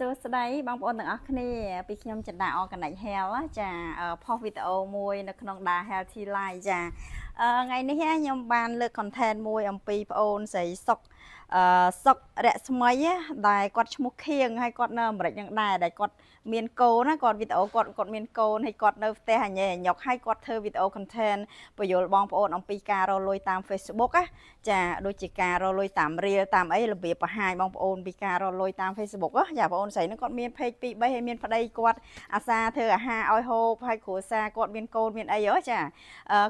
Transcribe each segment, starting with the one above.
សួស្តីបងប្អូនទាំងអស់គ្នាពីខ្ញុំចិន្តា Organic Health ចាផុសវីដេអូមួយ នៅក្នុង Da Healthy Life ចាថ្ងៃ នេះខ្ញុំបានលើក content មួយ អំពីប្អូនស្រីសុកអឺសុករស្មីដែលគាត់ឈ្មោះខៀងហើយគាត់នៅអាមេរិកនឹងដែរដែលគាត់មានកូនណាគាត់វីដេអូគាត់គាត់មានកូនហើយគាត់នៅផ្ទះអញឯងញុកហើយគាត់ធ្វើវីដេអូ content បញ្យលបងប្អូនអំពីការរលុយតាម Facebook ណាចាដូចជាការរលុយតាម Reel តាមអីរបៀបបង្ហាញបងប្អូនពីការរលុយតាម Facebook ណាចាបងប្អូនស្រីនឹងគាត់មាន page 2 3ហើយមានប្តីគាត់អាសាធ្វើអាហារឲ្យហូបហើយគ្រួសារគាត់មានកូនមានអីហ៎ចា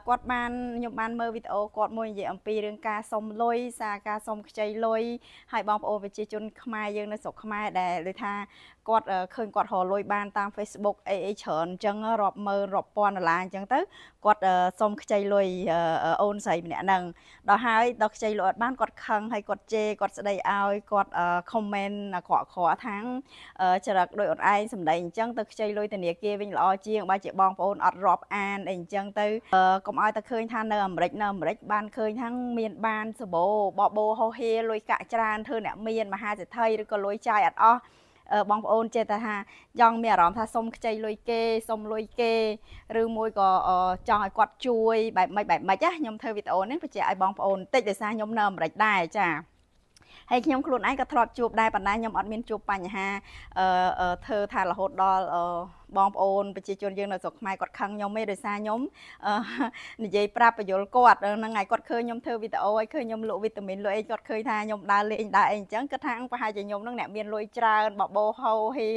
គាត់បានខ្ញុំបានមើលវីដេអូគាត់មួយនិយាយអំពីរឿងការសុំលុយសារការសុំខ្ចីលុយហើយបងប្អូនប្រជាជន ខ្មែរយើងនៅស្រុកខ្មែរដែលដូចថាគាត់ឃើញគាត់រកលុយបានតាម Facebook អីអីច្រើនអញ្ចឹងរាប់ម៉ឺនរាប់ពាន់ដុល្លារអញ្ចឹងទៅគាត់សុំខ្ចីលុយអូនស្រីម្នាក់ហ្នឹងដល់ហើយដល់ខ្ចីលុយអត់បានគាត់ខឹងហើយគាត់ជេរគាត់ស្ដីឲ្យគាត់ comment អាក្រក់ក្រក់ថាងចរិតដោយអូនឯងសម្ដីអញ្ចឹងទៅខ្ចីលុយធនាគារវិញល្អជាងបើជាបងប្អូនអត់រាប់អានអីអញ្ចឹងទៅកុំឲ្យតែឃើញថានៅអាមេរិកនៅអាមេរិក បានឃើញថាមាន បានសបោបបោហោហៀលុយកាក់ច្រើនធ្វើអ្នកមានមហាសេដ្ឋីឬក៏លុយចាយអត់អស់បងប្អូនចេះតែថាចង់មានអារម្មណ៍ថាសុំខ្ចីលុយគេសុំលុយគេ ឬមួយក៏ចង់ឲ្យគាត់ជួយ បែបម៉េចបែបម៉េចណាខ្ញុំធ្វើវីដេអូនេះបញ្ជាក់ឲ្យបងប្អូនតិចដោយសារខ្ញុំនៅអាមេរិកដែរចាហើយខ្ញុំខ្លួនឯងក៏ធ្លាប់ជួបដែរប៉ុន្តែខ្ញុំអត់មានជួបបញ្ហាអឺធ្វើថារហូតដល់អឺបងប្អូនប្រជាជនយើងនៅស្រុកខ្មែរគាត់ខឹងខ្ញុំទេដោយសារខ្ញុំនិយាយប្រាប់បញ្យលគាត់ហ្នឹងហើយគាត់ឃើញខ្ញុំធ្វើវីដេអូឲ្យឃើញខ្ញុំលក់វីតាមីនលក់អីគាត់ឃើញថាខ្ញុំដើរលេងដើរអីអញ្ចឹងគាត់ថាប្រហែលជាខ្ញុំហ្នឹងអ្នកមានលុយច្រើនបបោហោហេ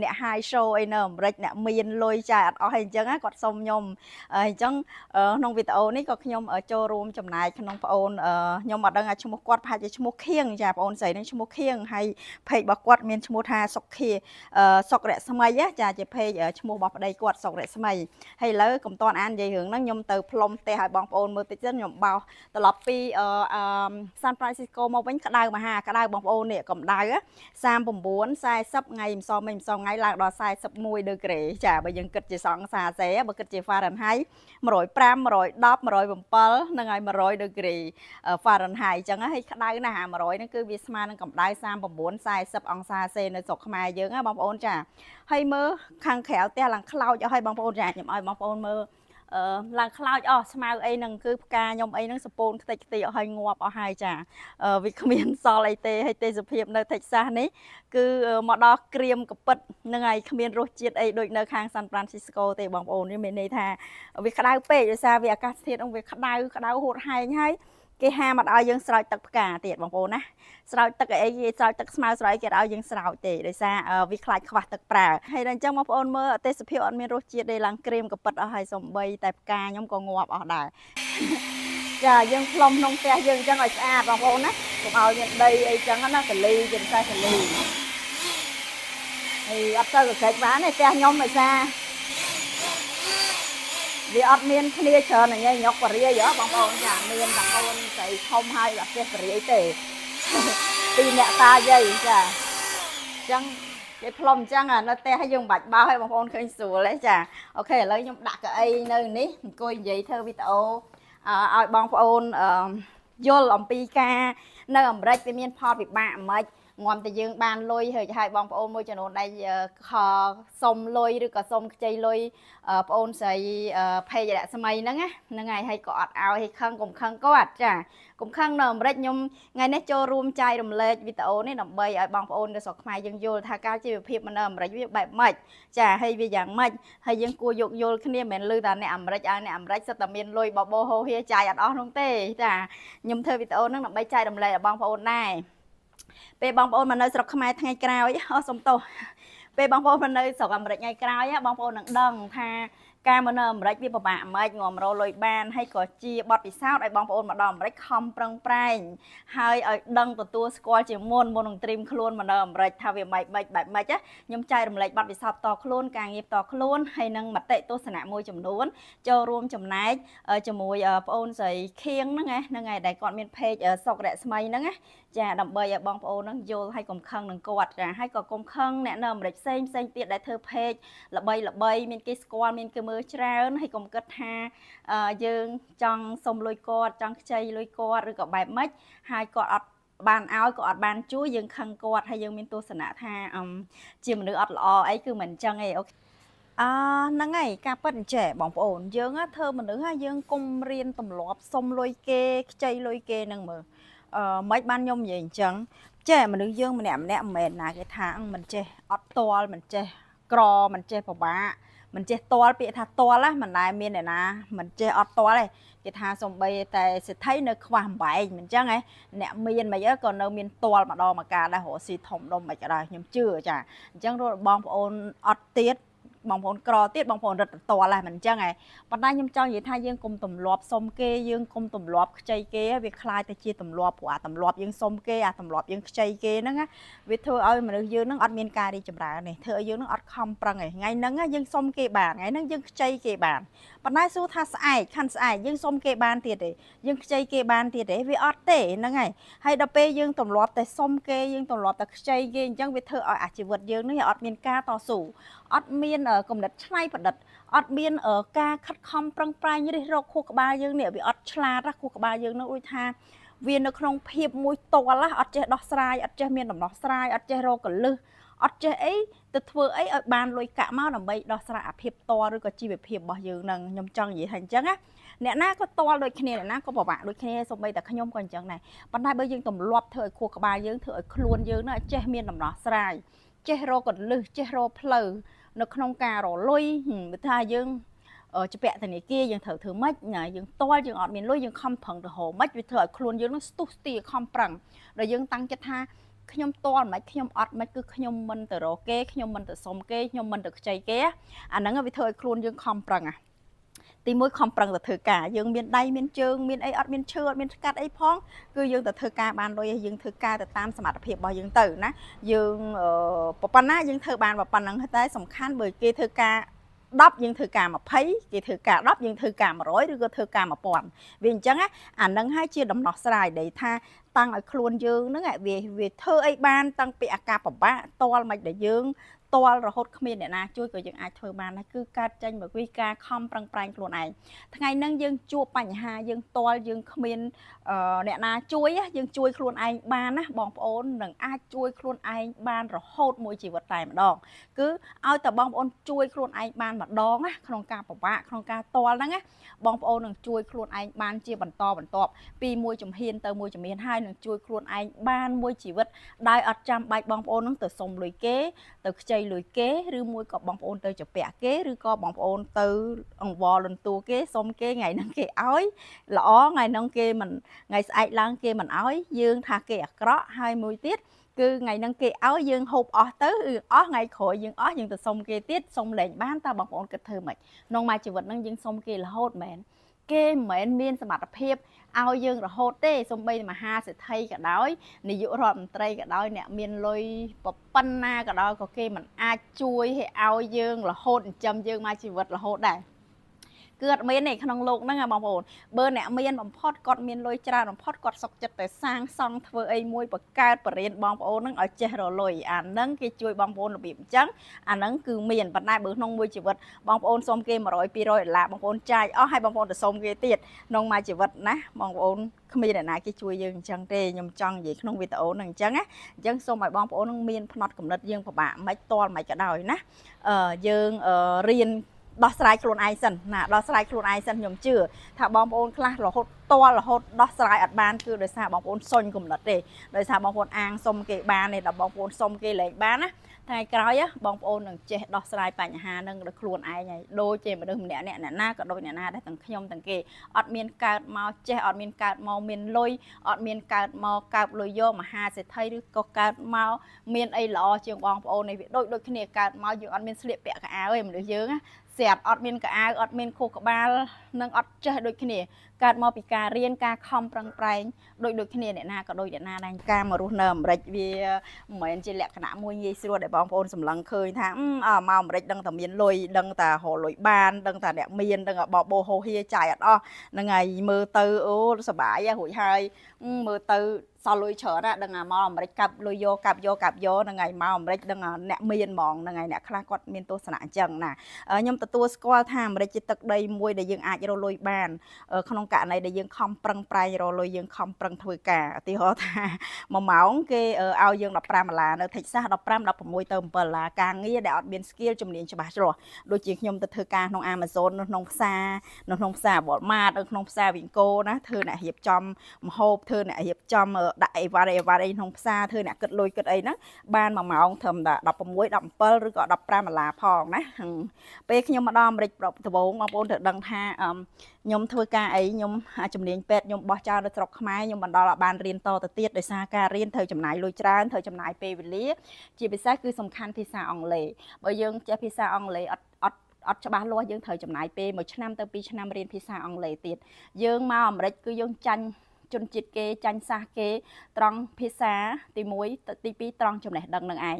អ្នក high show អីនៅអាមេរិកអ្នកមានលុយចាយអត់អស់អីអញ្ចឹងគាត់សុំខ្ញុំអញ្ចឹងក្នុងវីដេអូនេះក៏ខ្ញុំចូលរួមចំណែកក្នុងប្អូនខ្ញុំអត់ដឹងថាឈ្មោះគាត់ប្រហែលជាឈ្មោះខៀងចាប្អូនស្រីនឹងឈ្មោះខៀងហើយ page របស់គាត់មានឈ្មោះថាសុកខៀសុករស្មីចាជា page ឈ្មោះរបស់ប្តីគាត់សុករស្មីហើយឥឡូវកុំតាន់អាននិយាយរឿងហ្នឹងខ្ញុំទៅផ្លុំផ្ទះឲ្យបងប្អូនមើលតិចទៀតខ្ញុំបោសត្រឡប់ពីអឺ San Francisco មកវិញក្តៅមហាក្តៅបងប្អូននេះកម្ដៅ39 40ថ្ងៃម្សិលមិញម្សិលថ្ងៃឡើងដល់41ដឺក្រេចាបើយើងគិតជាសង្សាសេបើគិតជា Fahrenheit 105 110 107នឹងហើយ100ដឺក្រេ Fahrenheit អញ្ចឹងហើយក្តៅណាស់អា100ហ្នឹងគឺវាស្មើនឹងកម្ដៅ39 40អង្សាសេនៅស្រុកខ្មែរយើងណាបងប្អូនចាហើយមើលខាងក្រៅផ្ទះឡើងខ្លោចអស់ហើយបងប្អូនចាខ្ញុំឲ្យបងប្អូនមើលអឺឡើងខ្លោចអស់ស្មៅអីហ្នឹងគឺផ្កាខ្ញុំអីហ្នឹងសពូនខ្ទេចខ្ទេចអស់ហើយងាប់អស់ហើយចាវាគ្មានសល់អីទេហើយទេសភាពនៅថេកសាសនេះគឺមកដល់ក្រៀមកពិតហ្នឹងហើយគ្មានរសជាតិអីដូចនៅខាងសាន់ប្រាន់ស៊ីស្កូទេបងប្អូននេះមានន័យថាវាក្តៅពេកដោយសារវាអាកាសធាតុហ្នឹងវាក្តៅក្តៅហួតហែងហើយគេហាមអត់ឲ្យយើងស្រោចទឹកផ្កាទៀតបងប្អូនណាស្រោចទឹកអីគេស្រោចទឹកស្មៅស្រោចគេឲ្យយើងស្រោចទេដោយសារវាខ្លាចខ្វះទឹកប្រើហើយដល់អញ្ចឹងបងប្អូនមើលទេសភាពអត់មានរសជាតិទេឡើងក្រៀមក៏ប៉ិតអស់ហើយសំបីតែផ្កាខ្ញុំក៏ងាប់អស់ដែរចាយើងផ្លុំក្នុងផ្ទះយើងអញ្ចឹងឲ្យស្អាតបងប្អូនណាកុំឲ្យមានដីអីចឹងណាកលីជាពិសេសកលីហើយអត់ទៅកកិច្ចបានទេផ្ទះខ្ញុំដោយសារវាអត់មានគ្នាច្រើនអញ្ញញកបរាយហ៎បងប្អូនចាមានបងប្អូនស្រីធំហើយបាក់ផ្ទះបរាយទេពីអ្នកតាយាយចាអញ្ចឹងគេផ្លុំអញ្ចឹងនៅផ្ទះហើយយើងបាច់បោសឲ្យបងប្អូនឃើញស្រួលទេចាអូខេឥឡូវខ្ញុំដាក់កៅអីនៅ នេះអង្គុយនិយាយធ្វើវីដេអូឲ្យបងប្អូនយល់អំពីការនៅអាមេរិកវាមានផលវិបាកអាមេរិកងំតែយើងបានលុយហើយហើយបងប្អូនមួយចំនួនដែលខសុំលុយឬក៏សុំខ្ចីលុយប្អូនស្រីភេយរស្មីហ្នឹងណាហ្នឹងហើយហើយក៏អត់ឲ្យឲ្យខឹងកុំខឹងគាត់ចាកុំខឹងនៅអាមេរិកខ្ញុំថ្ងៃនេះចូលរួមចែករំលែកវីដេអូនេះដើម្បីឲ្យបងប្អូននៅស្រុកខ្មែរយើងយល់ថាការជីវភាពនៅអាមេរិកវាបែបម៉េចចាហើយវាយ៉ាងម៉េចហើយយើងគួរយកយល់គ្នាមិនមែនឮថាអ្នកអាមេរិកឲ្យអ្នកអាមេរិកសិតតែមានលុយបបោហោហៀចាយអត់អស់នោះទេចាខ្ញុំធ្វើវីដេអូហ្នឹងដើម្បីចែករំលែកបងប្អូនដែរពេលបងប្អូនមកនៅ ស្រុកខ្មែរថ្ងៃក្រោយអូសុំទោសពេលបងប្អូនមកនៅស្រុកអាមេរិកថ្ងៃក្រោយ បងប្អូននឹងដឹងថាការមកនៅអាមេរិកវាពិបាកអាមេរិកងំរោលុយបានហើយក៏ជាបទពិសោធន៍ឲ្យបងប្អូនមកដល់អាមេរិកខំប្រឹងប្រែងហើយឲ្យដឹងទទួលស្គាល់ជាមុនមុននឹងត្រៀមខ្លួនមកនៅអាមេរិកថាវាមិនមិនបែបមិនខ្ញុំចែករំលែកបទពិសោធន៍តខ្លួនការងារតខ្លួនហើយនឹងមតិទស្សនៈមួយចំនួនចូលរួមចំណែកជាមួយបងប្អូនស្រីខៀងហ្នឹងហ្នឹងឯងដែលគាត់មាន page សុករស្មីហ្នឹងណាចាដើម្បីឲ្យបងប្អូននឹងយល់ហើយកុំខឹងនឹងគាត់ចាហើយក៏កុំខឹងអ្នកនៅអាមេរិកផ្សេងផ្សេងទៀតដែលធ្វើเพจល្បីល្បីមានគេស្គាល់មានគេមើលច្រើនហើយកុំគិតថាយើងចង់សុំលុយគាត់ចង់ខ្ចីលុយគាត់ឬក៏បែបម៉េចហើយគាត់អត់បានឲ្យក៏អត់បានជួយយើង ខឹងគាត់ហើយយើង មានទស្សនៈថាជាមនុស្សអត់ល្អអីគឺមិនអញ្ចឹងទេអូខេអឺហ្នឹងហើយការប៉ិនចែបងប្អូនយើងធ្វើមនុស្សហ្នឹងយើងគុំរៀនទម្លាប់សុំលុយគេខ្ចីលុយគេហ្នឹងមើលមិនបានខ្ញុំនិយាយអញ្ចឹងចេះមនុស្សយើងម្នាក់ម្នាក់មិនមែនណាគេថាមិនចេះអត់តល់មិនចេះក្រមិនចេះពិបាកមិនចេះតល់ពាក្យថាតល់ណាមិនដែលមានអ្នកណាមិនចេះអត់តល់ទេគេថាសំបី តែសិទ្ធិនៅខ្វះអំបែងមិនចឹងហ៎អ្នកមានមិនអីក៏នៅមានតល់ម្ដងមកកាដែររស់ស៊ីធំដុំមិនក៏ដែរខ្ញុំជឿចាអញ្ចឹងរត់បងប្អូនអត់ទៀតបងប្អូនក្រទៀតបងប្អូនរត់តល់ហ្នឹងមិនអញ្ចឹងហ៎ប៉ុន្តែខ្ញុំចង់និយាយថាយើងគុំទម្លាប់សុំគេយើងគុំទម្លាប់ខ្ចីគេវាคล้ายទៅជាទម្លាប់ព្រោះអាទម្លាប់យើងសុំគេអាទម្លាប់យើងខ្ចីគេហ្នឹងវាធ្វើឲ្យមនុស្សយើងហ្នឹងអត់មានការរីចម្រើនទេធ្វើឲ្យយើងហ្នឹងអត់ខំប្រឹងទេថ្ងៃហ្នឹងយើងសុំគេបានថ្ងៃហ្នឹងយើងខ្ចីគេបានប៉ុន្តែសួរថាស្អែកខាន់ស្អែកយើងសុំគេបានទៀតទេយើងខ្ចីគេបានទៀតទេវាអត់ទេហ្នឹងហើយហើយដល់ពេលយើងទម្លាប់តែសុំគេយើងទម្លាប់តែខ្ចីគេអញ្ចឹងវាធ្វើឲ្យអាជីវិតយើងនេះអត់មានការតស៊ូអត់មានគំនិតឆ្នៃប្រឌិតអត់មាន ការខិតខំប្រឹងប្រែងរិះរកខួរក្បាលយើងនេះវាអត់ឆ្លាតណាខួរក្បាលយើងនោះដូចថាវានៅក្នុងភាពមួយតលណាអត់ចេះដោះស្រាយអត់ចេះមានដំណោះស្រាយអត់ចេះរកកលឹះអត់ចេះអីទៅធ្វើអីឲ្យបានលុយកាក់មកដើម្បីដោះស្រាយអាភាពតលឬក៏ជីវភាពរបស់យើងនឹងខ្ញុំចង់និយាយថាអញ្ចឹងណាអ្នកណាក៏តលដូចគ្នាអ្នកណាក៏ពិបាកដូចគ្នាសូម្បីតែខ្ញុំក៏អញ្ចឹងដែរប៉ុន្តែបើយើងទម្លាប់ធ្វើឲ្យខួរក្បាលយើងធ្វើឲ្យខ្លួនយើងនឹងចេះមានដំណោះស្រាយចេះរកកលឹះចេះរកផ្លូវនៅក្នុងការរលុយមិនថាយើងជាពាក់ធនាគារយើងត្រូវធ្វើម៉េចណាយើងតល់យើងអត់មានលុយយើងខំប្រឹងទៅហូរម៉េចវាធ្វើឲ្យខ្លួនយើងនឹងស្ទុះស្ទាខំប្រឹងដល់យើងតាំងចិត្តថាខ្ញុំតល់មិនខ្ញុំអត់មិនគឺខ្ញុំមិនទៅរកគេខ្ញុំមិនទៅសុំគេខ្ញុំមិនទៅខ្ចីគេអាហ្នឹងវាធ្វើឲ្យខ្លួនយើងខំប្រឹងអាទីមួយខំប្រឹងទៅធ្វើការយើងមានដៃមានជើងមានអីអត់មានឈើអត់មានស្កាត់អីផង គឺយើងទៅធ្វើការបានលុយហើយយើងធ្វើការទៅតាមសមត្ថភាពរបស់យើងទៅណាយើងប៉ុណ្ណាយើងធ្វើបានប៉ុណ្ណឹងតែសំខាន់បើគេធ្វើការ10យើងធ្វើការ20គេធ្វើការ10យើងធ្វើការ100ឬក៏ធ្វើការ1000វាអញ្ចឹងអានឹងហើយជាដំណោះស្រាយដែលថាតាំងឲ្យខ្លួនយើងហ្នឹងវាវាធ្វើអីបានតាំងពីអាការពិបាកតលមិនដែលយើងទាល់រហូតគ្មានអ្នកណាជួយក៏យើងអាចធ្វើបានដែរគឺកើតចេញមកពីការខំប្រឹងប្រែងខ្លួនឯងថ្ងៃហ្នឹងយើងជួបបញ្ហាយើងទាល់យើងគ្មានអ្នកណាជួយយើងជួយ ខ្លួនឯងបានណាបងប្អូននឹងអាចជួយខ្លួនឯងបានរហូត មួយជីវិតតែម្ដងគឺឲ្យតែបងប្អូនជួយខ្លួនឯងបានម្ដងណាក្នុងការពិបាកក្នុងការទាល់ហ្នឹងណាបងប្អូននឹងជួយខ្លួនឯងបានជាបន្តបន្ទាប់ពីមួយជំហានទៅមួយជំហានហើយនឹងជួយខ្លួនឯងបានមួយជីវិតដោយអត់ចាំបាច់បងប្អូននឹងទៅសុំលុយគេទៅខ្ចីលុយគេឬមួយក៏បងប្អូនទៅជពាក់គេឬក៏បងប្អូនទៅអង្វរលន្ទួគេសុំគេថ្ងៃហ្នឹងគេឲ្យល្អថ្ងៃហ្នឹងគេមិនថ្ងៃស្អែកឡើងគេមិនឲ្យយើង ថាគេអាក្រក់ហើយមួយទៀតគឺថ្ងៃហ្នឹងគេឲ្យយើងហូបអស់ទៅឬអស់ថ្ងៃក្រោយយើងអស់យើងទៅសុំគេទៀតសុំលែងបានតើបងប្អូនគិតធ្វើម៉េចក្នុងមួយជីវិតហ្នឹងយើងសុំគេរហូតមែនគេមិនមែនមាន សមត្ថភាពឲ្យយើងរហូតទេសំបីមហាសេដ្ឋីក៏ដោយនាយករដ្ឋមន្ត្រីក៏ដោយអ្នក មានលុយប៉ុណ្ណាក៏ដោយក៏គេមិនអាចជួយឲ្យយើងរហូតចិញ្ចឹមយើងមកជីវិតរហូតដែរគឺអត់មានទេក្នុងโลกហ្នឹងបងប្អូនបើអ្នកមានបំផុតគាត់មានលុយច្រើនបំផុតគាត់សុខចិត្តតែសាងសង់ធ្វើអីមួយបង្កើតបរិញ្ញាបងប្អូនហ្នឹងឲ្យចេះរលុយអាហ្នឹងគេជួយបងប្អូនរបៀបអញ្ចឹងអាហ្នឹងគឺមានប៉ុន្តែបើក្នុងមួយជីវិតបងប្អូនសុំគេ100 200ដុល្លារបងប្អូនចាយអស់ហើយបងប្អូនទៅសុំគេទៀតក្នុងមួយជីវិតណាបងប្អូនគ្មានអ្នកណាគេជួយយើងអញ្ចឹងទេខ្ញុំចង់និយាយក្នុងវីដេអូហ្នឹងអញ្ចឹងណាអញ្ចឹងសូមឲ្យបងប្អូននឹងមានផ្នត់កំណត់យើងពិបាកមិនតល់មិនក៏ដោយណាអឺយើងរៀនដោះស្រាយខ្លួនឯងសិនណាដោះស្រាយខ្លួនឯងសិនខ្ញុំជឿថាបងប្អូនខ្លះរហូតតលរហូតដោះស្រាយអត់បានគឺដោយសារបងប្អូនសុញគំនិតទេដោយសារបងប្អូនអាងសុំគេបានទេដល់បងប្អូនសុំគេលែងបានណាថ្ងៃក្រោយបងប្អូននឹងចេះដោះស្រាយបញ្ហានឹងដោយខ្លួនឯងហើយដូចជាមនុស្សម្នាក់អ្នកណាក៏ដូចអ្នកណាដែរទាំងខ្ញុំទាំងគេអត់មានកើតមកចេះអត់មានកើតមកមានលុយអត់មានកើតមកកើបលុយយកមហា សេដ្ឋីឬក៏កើតមកមានអីល្អជាងបងប្អូននេះវាដូចដូចគ្នាកើតមកយើងអត់មានស្លៀកពាក់កៅអៅទេមនុស្សយើងស្រាប់អត់មានកៅអៅអត់មានខួរក្បាលនិងអត់ចេះដូចគ្នាកើតមកពីការរៀនការខំប្រឹងប្រែងដូចដូចគ្នាអ្នកណាក៏ដូចអ្នកណាដែរការមករស់នៅអាមេរិកវាមិនមែនជាលក្ខណៈមួយងាយស្រួលដែលបងប្អូនសម្លឹងឃើញថាអឺមកអាមេរិកដឹងតែមានលុយដឹងតែរកលុយបានដឹងតែអ្នកមានដឹងតែបបោហោហៀចាយអត់អស់ហ្នឹងហើយមើលទៅអូសុបាយហើយរួចហើយមើលទៅសល់លុយច្រើនណាស់ដឹងអាមកអាមេរិកកាប់លុយយកកាប់យកកាប់យកហ្នឹងហើយមកអាមេរិកដឹងអាអ្នកមានហ្មងហ្នឹងហើយអ្នកខ្លះគាត់មានទស្សនៈអញ្ចឹងណាខ្ញុំទទួលស្គាល់ថាអាមេរិកជាទឹកដី មួយដែលយើងអាចរកលុយបាន ក្នុងករណីដែលយើងខំប្រឹងប្រែងរកលុយយើងខំប្រឹងធ្វើការឧទាហរណ៍ថាមួយម៉ោងគេឲ្យយើង15ដុល្លារនៅថិចសាស15 16ទៅ7ដុល្លារការងារដែលអត់មាន skill ជំនាញច្បាស់ជ្រាស់ដូចជាខ្ញុំទៅធ្វើការក្នុង Amazon នៅក្នុងផ្សារនៅក្នុងផ្សារ Walmart នៅក្នុងផ្សារ Winco ណាធ្វើអ្នករៀបចំម្ហូបធ្វើអ្នករៀបចំដាក់អីវ៉ារីអីវ៉ារីក្នុងផ្សារធ្វើអ្នកគិតលុយគិតអីហ្នឹងបានមួយម៉ោងត្រឹមតែ16 17ឬក៏15ដុល្លារផងណាពេលខ្ញុំមកដល់អាមេរិកប្រពដងបងប្អូនត្រូវដឹងថាខ្ញុំធ្វើការអីខ្ញុំជំនាញពេទ្យខ្ញុំបោះចោលនៅស្រុកខ្មែរខ្ញុំបន្តបានរៀនតទៅទៀតដោយសារការរៀនត្រូវចំណាយលុយច្រើនត្រូវចំណាយពេលវេលា ជាពិសេសគឺសំខាន់ភាសាអង់គ្លេសបើយើងចេះភាសាអង់គ្លេសអត់អត់អត់ច្បាស់លាស់យើងត្រូវចំណាយពេលមួយឆ្នាំទៅពីរឆ្នាំរៀនភាសាអង់គ្លេសទៀតយើងមកអាមេរិក គឺយើងចាញ់ជនជាតិគេចាញ់សាសគេត្រង់ភាសាទី1ទី2ត្រង់ចំណេះដឹងនឹងឯង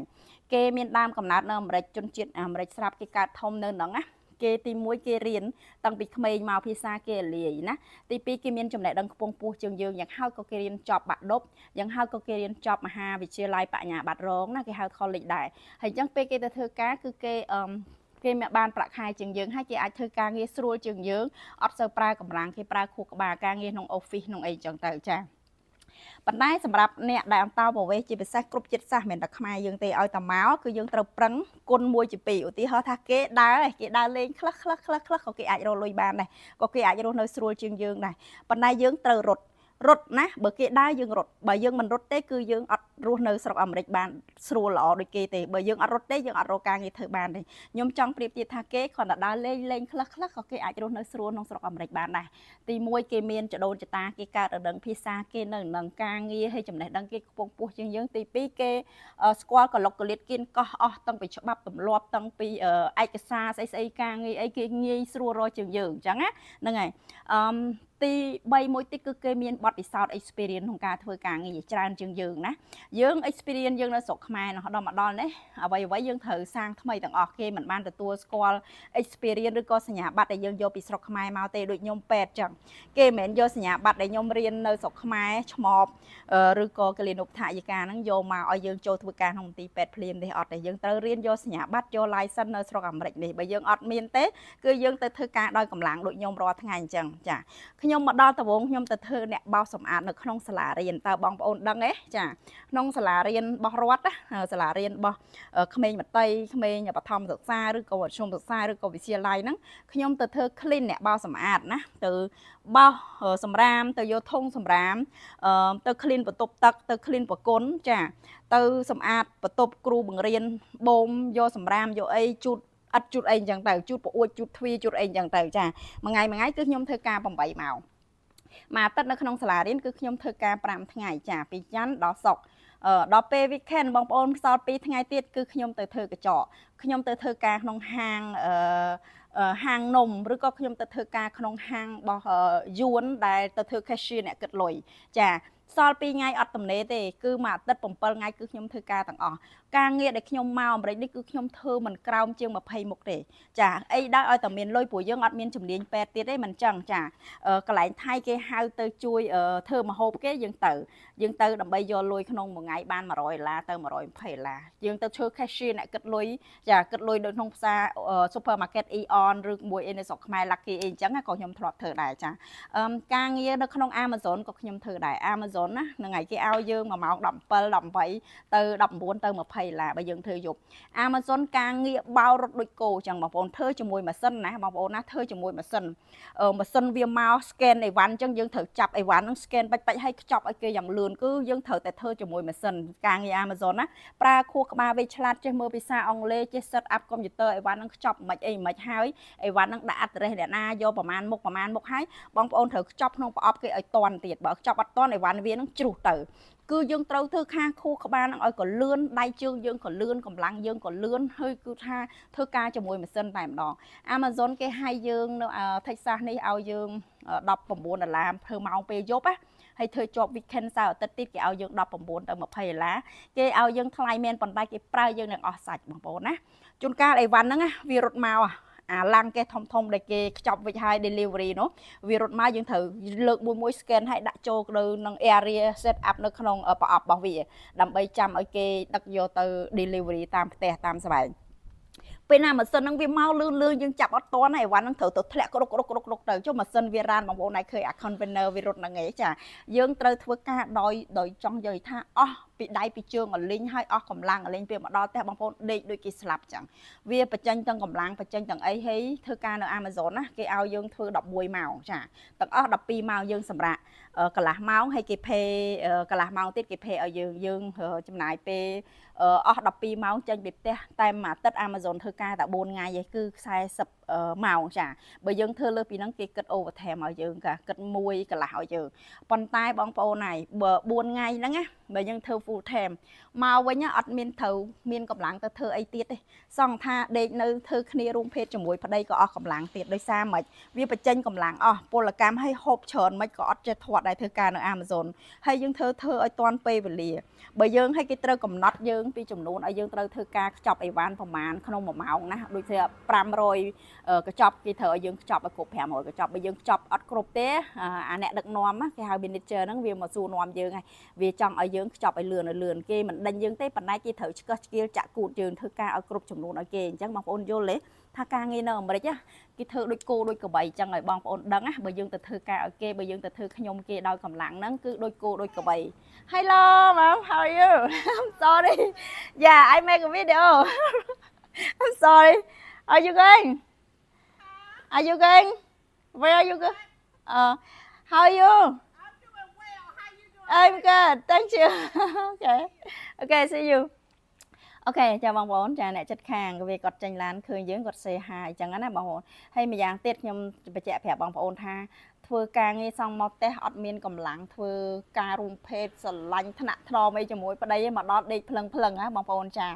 គេមានដើមកំណើតនៅអាមេរិកជនជាតិអាមេរិកស្រាប់គេកើតធំនៅនឹងណាគេទី1គេរៀនតាំងពីក្មេងមកភាសាគេលាយណាទី2គេមានចំណេះដឹងខ្ពង់ខ្ពស់ជាងយើងយ៉ាងហោចក៏គេរៀនចប់បាក់ដប់យ៉ាងហោចក៏គេរៀនចប់មហាវិទ្យាល័យបញ្ញាបត្ររងណាគេហៅ college ដែរហើយអញ្ចឹងពេលគេទៅធ្វើការគឺគេអឺគេបានប្រាក់ខែជាងយើងហើយគេអាចធ្វើការងារស្រួលជាងយើងអត់សូវប្រើកម្លាំងគេប្រើខួរក្បាលការងារក្នុង office ក្នុងអីចឹងទៅចា៎ប៉ុន្តែសម្រាប់អ្នកដែលអន្តោប្រវេសជាពិសេសគ្រប់ចិត្តសាសមិនតែខ្មែរយើងទេឲ្យតែមកគឺយើងត្រូវប្រឹងគុណមួយជាពីរឧទាហរណ៍ថាគេដើរគេដើរលេងខ្លះខ្លះខ្លះខ្លះក៏គេអាចរលុយបានដែរក៏គេអាចរស់នៅស្រួលជាងយើងដែរប៉ុន្តែយើងត្រូវរត់រត់ណាបើគេដើរយើងរត់បើយើងមិនរត់ទេគឺយើង អត់រស់នៅស្រុកអាមេរិកបានស្រួលល្អដូចគេទេបើយើងអត់រត់ទេយើងអត់រកការងារធ្វើបានទេខ្ញុំចង់ប្រៀបធៀបថាគេគ្រាន់តែដើរលេងលេងខ្លះខ្លះក៏គេអាចរស់នៅស្រួលក្នុងស្រុកអាមេរិកបានដែរទី1គេមានចដូនចតាគេកើតរដឹងភាសាគេនៅនឹងការងារហើយចំណេះដឹងគេខ្ពង់ខ្ពស់ជាងយើងទី2គេស្គាល់កលុកកលិតគៀនកោះអស់ទាំងពីច្បាប់ទម្លាប់ទាំងពីឯកសារស្អីស្អីការងារអីគេងាយស្រួលរកជាងយើងអញ្ចឹងណាហ្នឹងហើយអឺទី3មួយទីគឺគេមានបទពិសោធន៍ experience ក្នុងការធ្វើការងារច្រើនជាងយើងណា យើង experience យើងនៅស្រុកខ្មែរណោះដល់មកដល់នេះអ្វីអ្វីយើងត្រូវសាងថ្មីទាំងអស់គេមិនបានទទួលស្គាល់ experience ឬក៏សញ្ញាបត្រដែលយើងយកពីស្រុកខ្មែរមកទេដូចខ្ញុំពេទ្យចឹងគេមិនមែនយកសញ្ញាបត្រដែលខ្ញុំរៀននៅស្រុកខ្មែរឆ្មបឬក៏កលិនុបថាយិកាហ្នឹងយកមកឲ្យយើងចូលធ្វើការក្នុងទីពេទ្យភ្លាមនេះអត់ទេយើងត្រូវរៀនយកសញ្ញាបត្រយក license នៅស្រុកអាមេរិកនេះបើយើងអត់មានទេគឺយើងទៅធ្វើការដោយកម្លាំងដូចខ្ញុំរាល់ថ្ងៃអញ្ចឹងចាខ្ញុំខ្ញុំមកដល់ដំបងខ្ញុំទៅធ្វើអ្នកបោសសម្អាតនៅក្នុងសាលារៀនតើបងប្អូនដឹងទេចាក្នុងសាលារៀនរបស់រដ្ឋសាលារៀនរបស់ក្មេងមតីក្មេងបឋមសិក្សាឬក៏មធ្យមសិក្សាឬក៏វិទ្យាល័យហ្នឹងខ្ញុំទៅធ្វើ clean អ្នកបោសសម្អាតណាទៅបោសសម្រាមទៅយកធុងសម្រាមទៅ clean បន្ទប់ទឹកទៅ clean ប្រគុណចាទៅសម្អាតបន្ទប់គ្រូបង្រៀនបូមយកសម្រាមយកអីជូតឥតជូតអីចឹងទៅជូតប្រអួតជូតទ្វារជូតអីចឹងទៅចាមួយថ្ងៃមួយថ្ងៃគឺខ្ញុំធ្វើការ8ម៉ោងមួយអាទិត្យនៅក្នុងសាលារៀនគឺខ្ញុំធ្វើការ5ថ្ងៃចាពីច័ន្ទដល់សុក្រដល់ពេល weekend បងប្អូនផ្សល់2ថ្ងៃទៀតគឺខ្ញុំទៅធ្វើកញ្ចក់ខ្ញុំ ទៅធ្វើការក្នុងហាងអឺហាងនំឬក៏ខ្ញុំទៅធ្វើការក្នុងហាងរបស់យួនដែលទៅធ្វើ cashier អ្នកគិតលុយចាសល់2ថ្ងៃអត់ទំនេរទេ គឺមួយអាទិត្យ7ថ្ងៃគឺខ្ញុំធ្វើការទាំងអស់ការងារដែលខ្ញុំមកអាមេរិកនេះគឺខ្ញុំធ្វើមិនក្រោមជាង20មុខទេចាអីដែរឲ្យតែមានលុយព្រោះយើងអត់មានជំនាញពេទ្យទៀតទេមិនចឹងចាកន្លែងថៃគេហៅទៅជួយធ្វើមហូបគេយើងទៅយើងទៅដើម្បីយកលុយក្នុងមួយថ្ងៃបាន100ដុល្លារទៅ120ដុល្លារយើងទៅធ្វើ cashier អ្នកគិតលុយចាគិតលុយនៅក្នុងផ្សារ supermarket Aeon ឬមួយអីនៅស្រុកខ្មែរ Lucky អីចឹងក៏ខ្ញុំធ្លាប់ធ្វើដែរចាការងារនៅក្នុង Amazon ក៏ខ្ញុំធ្វើដែរ Amazon Amazon ណាហ្នឹងហើយគេឲ្យយើង1ម៉ោង17 18ទៅ19ទៅ20ដុល្លារបើយើងធ្វើយប់ Amazon ការងារបោររត់ដូចគោអញ្ចឹងបងប្អូនធ្វើជាមួយម៉ាស៊ីនណាបងប្អូនណាធ្វើជាមួយម៉ាស៊ីនម៉ាស៊ីនវាមក scan អីវ៉ាន់អញ្ចឹងយើងត្រូវចាប់អីវ៉ាន់ហ្នឹង scan បាច់បាច់ឲ្យខ្ចប់ឲ្យគេយ៉ាងលឿនគឺយើងត្រូវតែធ្វើជាមួយម៉ាស៊ីនការងារ Amazon ណាប្រើខួរក្បាលវេឆ្លាតចេះមើលភាសាអង់គ្លេសចេះ set up កុំព្យូទ័រអីវ៉ាន់ហ្នឹងខ្ចប់មិនអីមិនហើយអីវ៉ាន់ហ្នឹងដាក់អត្តរេសអ្នកណាយកប្រមាណមុខប្រមាណមុខហើយបងប្អូនត្រូវខ្ចប់ក្នុងប្រអប់គេឲ្យតន់ទៀតបើខ្ចប់អត់តន់អីវ៉ាន់វានឹងជ្រុះទៅគឺយើងត្រូវធ្វើខាខួរក្បាលនឹងឲ្យកលឿនដៃជើងយើងកលឿនកម្លាំងយើងកលឿនហើយគឺថាធ្វើការជាមួយម៉ាស៊ីនតែម្ដង Amazon គេហៅយើងនៅ Texas នេះឲ្យយើង19ដុល្លារធ្វើម៉ោងពេលយប់ណាហើយធ្វើជាប់ weekend សៅរ៍អាទិត្យទៀតគេឲ្យយើង19ទៅ20ដុល្លារគេឲ្យយើងថ្លៃមែនប៉ុន្តែគេប្រើយើងនឹងអស់សាច់បងប្អូនណាជួនកាលអីវ៉ាន់ហ្នឹងវារត់មកអាឡាំងគេ ធំធំដែលគេខ្ចប់វិចហើយ delivery នោះវារត់មកយើងត្រូវលើកមួយមួយ scan ឲ្យដាក់ចូលទៅនឹង area set up នៅក្នុង ប្រអប់របស់វាដើម្បីចាំឲ្យគេដឹកយកទៅ delivery តាមផ្ទះតាមស្បែងពេលណាម៉ាស៊ីនហ្នឹងវាមកលឿនលឿនយើងចាប់អត់តន់ហើយអីវ៉ាន់ហ្នឹងត្រូវទៅធ្លាក់រុករុករុករុកទៅចុះម៉ាស៊ីនវារានបងប្អូនឯងឃើញអា container វារត់ហ្នឹងឯងចាយើងត្រូវធ្វើការដោយដោយចង់និយាយថាអស់ពីដៃពីជើងអលិញហើយអស់កម្លាំងអលិញពេលមកដល់ផ្ទះបងប្អូនដេកដូចគេស្លាប់ចឹងវាបញ្ចេញទាំងកម្លាំងបញ្ចេញទាំងអីហីធ្វើការនៅ Amazon ណាគេឲ្យយើងធ្វើ11ម៉ោងចាទាំងអស់12ម៉ោងយើងសម្រាប់កន្លះម៉ោងហើយគេ pay កន្លះម៉ោងទៀតគេ pay ឲ្យយើងយើងចំណាយពេលអស់12ម៉ោងចេញពីផ្ទះតែមួយអាទិត្យ Amazon ធ្វើការតែ4ថ្ងៃឯងគឺ40ម៉ោងចាបើយើងធ្វើលើពីហ្នឹងគេគិត overtime ឲ្យយើងកាគិត1កន្លះឲ្យយើងប៉ុន្តែបងប្អូនហើយបើ4ថ្ងៃហ្នឹងណាបើយើងធ្វើ full time មកវិញអត់មានត្រូវមានកម្លាំងទៅធ្វើអីទៀតទេសង្ឃថាដេកនៅធ្វើគ្នារួមភេទជាមួយប្តីក៏អស់កម្លាំងទៀតដោយសារម៉េចវាបញ្ចេញកម្លាំងអស់ពលកម្មឲ្យហូបច្រើនម៉េចក៏អត់ចេះធាត់ដែរធ្វើការនៅ Amazon ហើយយើងធ្វើធ្វើឲ្យតាន់ពេលវេលា បើយើងឲ្យគេត្រូវកំណត់យើងយើងពីចំនួនឲ្យយើងត្រូវធ្វើការខ្ចប់អីវ៉ាន់ប្រមាណក្នុង1ម៉ោងណាដូចជា500កញ្ចប់គេត្រូវឲ្យយើងខ្ចប់ឲ្យគ្រប់500កញ្ចប់បើយើងខ្ចប់អត់គ្រប់ទេអាអ្នកដឹកនាំគេហៅ manager ហ្នឹងវាមកសួរនាំយើងហើយវាចង់ឲ្យយើងខ្ចប់ឲ្យលឿនឲ្យលឿនគេមិនដេញយើងទេប៉ុន្តែគេត្រូវឆ្កឹះឆ្កៀលចាក់គូតយើងធ្វើការឲ្យគ្រប់ចំនួនឲ្យគេអញ្ចឹងបងប្អូនយល់ទេ ca ca nghe mà đấy chứ, cái đôi đôi đôi đôi cô cô bảy dương dương từ từ ở kia, kia cầm lặng cứ bảy. Hello mom how are you I'm sorry yeah dạ, I make a video I'm sorry are you going are you going where are you going uh, ờ, how are you I'm good thank you okay okay see you អូខេចាបងប្អូនចាអ្នកចិត្តខាងវាគាត់ចេញឡានឃើញយើងគាត់សេហាអញ្ចឹងណាបងប្អូនហើយម្យ៉ាងទៀតខ្ញុំបញ្ជាក់ប្រាប់បងប្អូនថាធ្វើការងារសងមកផ្ទះអត់មានកម្លាំងធ្វើការរួមភេទស្រឡាញ់ថ្នាក់ថ្នមអីជាមួយប្តីមកដល់ដេកភ្លឹងភ្លឹងណាបងប្អូនចា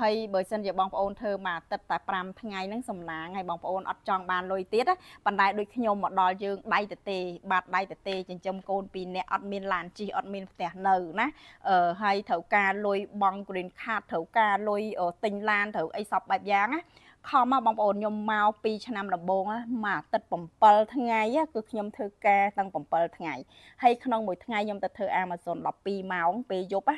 ហើយបើសិនជាបងប្អូនធ្វើមួយអាទិត្យតែ5ថ្ងៃហ្នឹងសំណាងហើយបងប្អូនអត់ចង់បានលុយទៀតណាប៉ុន្តែដូចខ្ញុំមកដល់យើងដៃទៅទេបាត់ដៃទៅទេចិញ្ចឹមកូនពីរនាក់អត់មានឡានជិះអត់មានផ្ទះនៅណាអឺហើយត្រូវការលុយបង់ green card ត្រូវការលុយទិញឡានត្រូវអីសពបែបយ៉ាងណាខំមកបងប្អូនខ្ញុំមកពីឆ្នាំដំបូងមកអាទិត្យ7ថ្ងៃគឺខ្ញុំធ្វើការទាំង7ថ្ងៃហើយក្នុងមួយថ្ងៃខ្ញុំទៅធ្វើ Amazon 12ម៉ោងពេលយប់ណា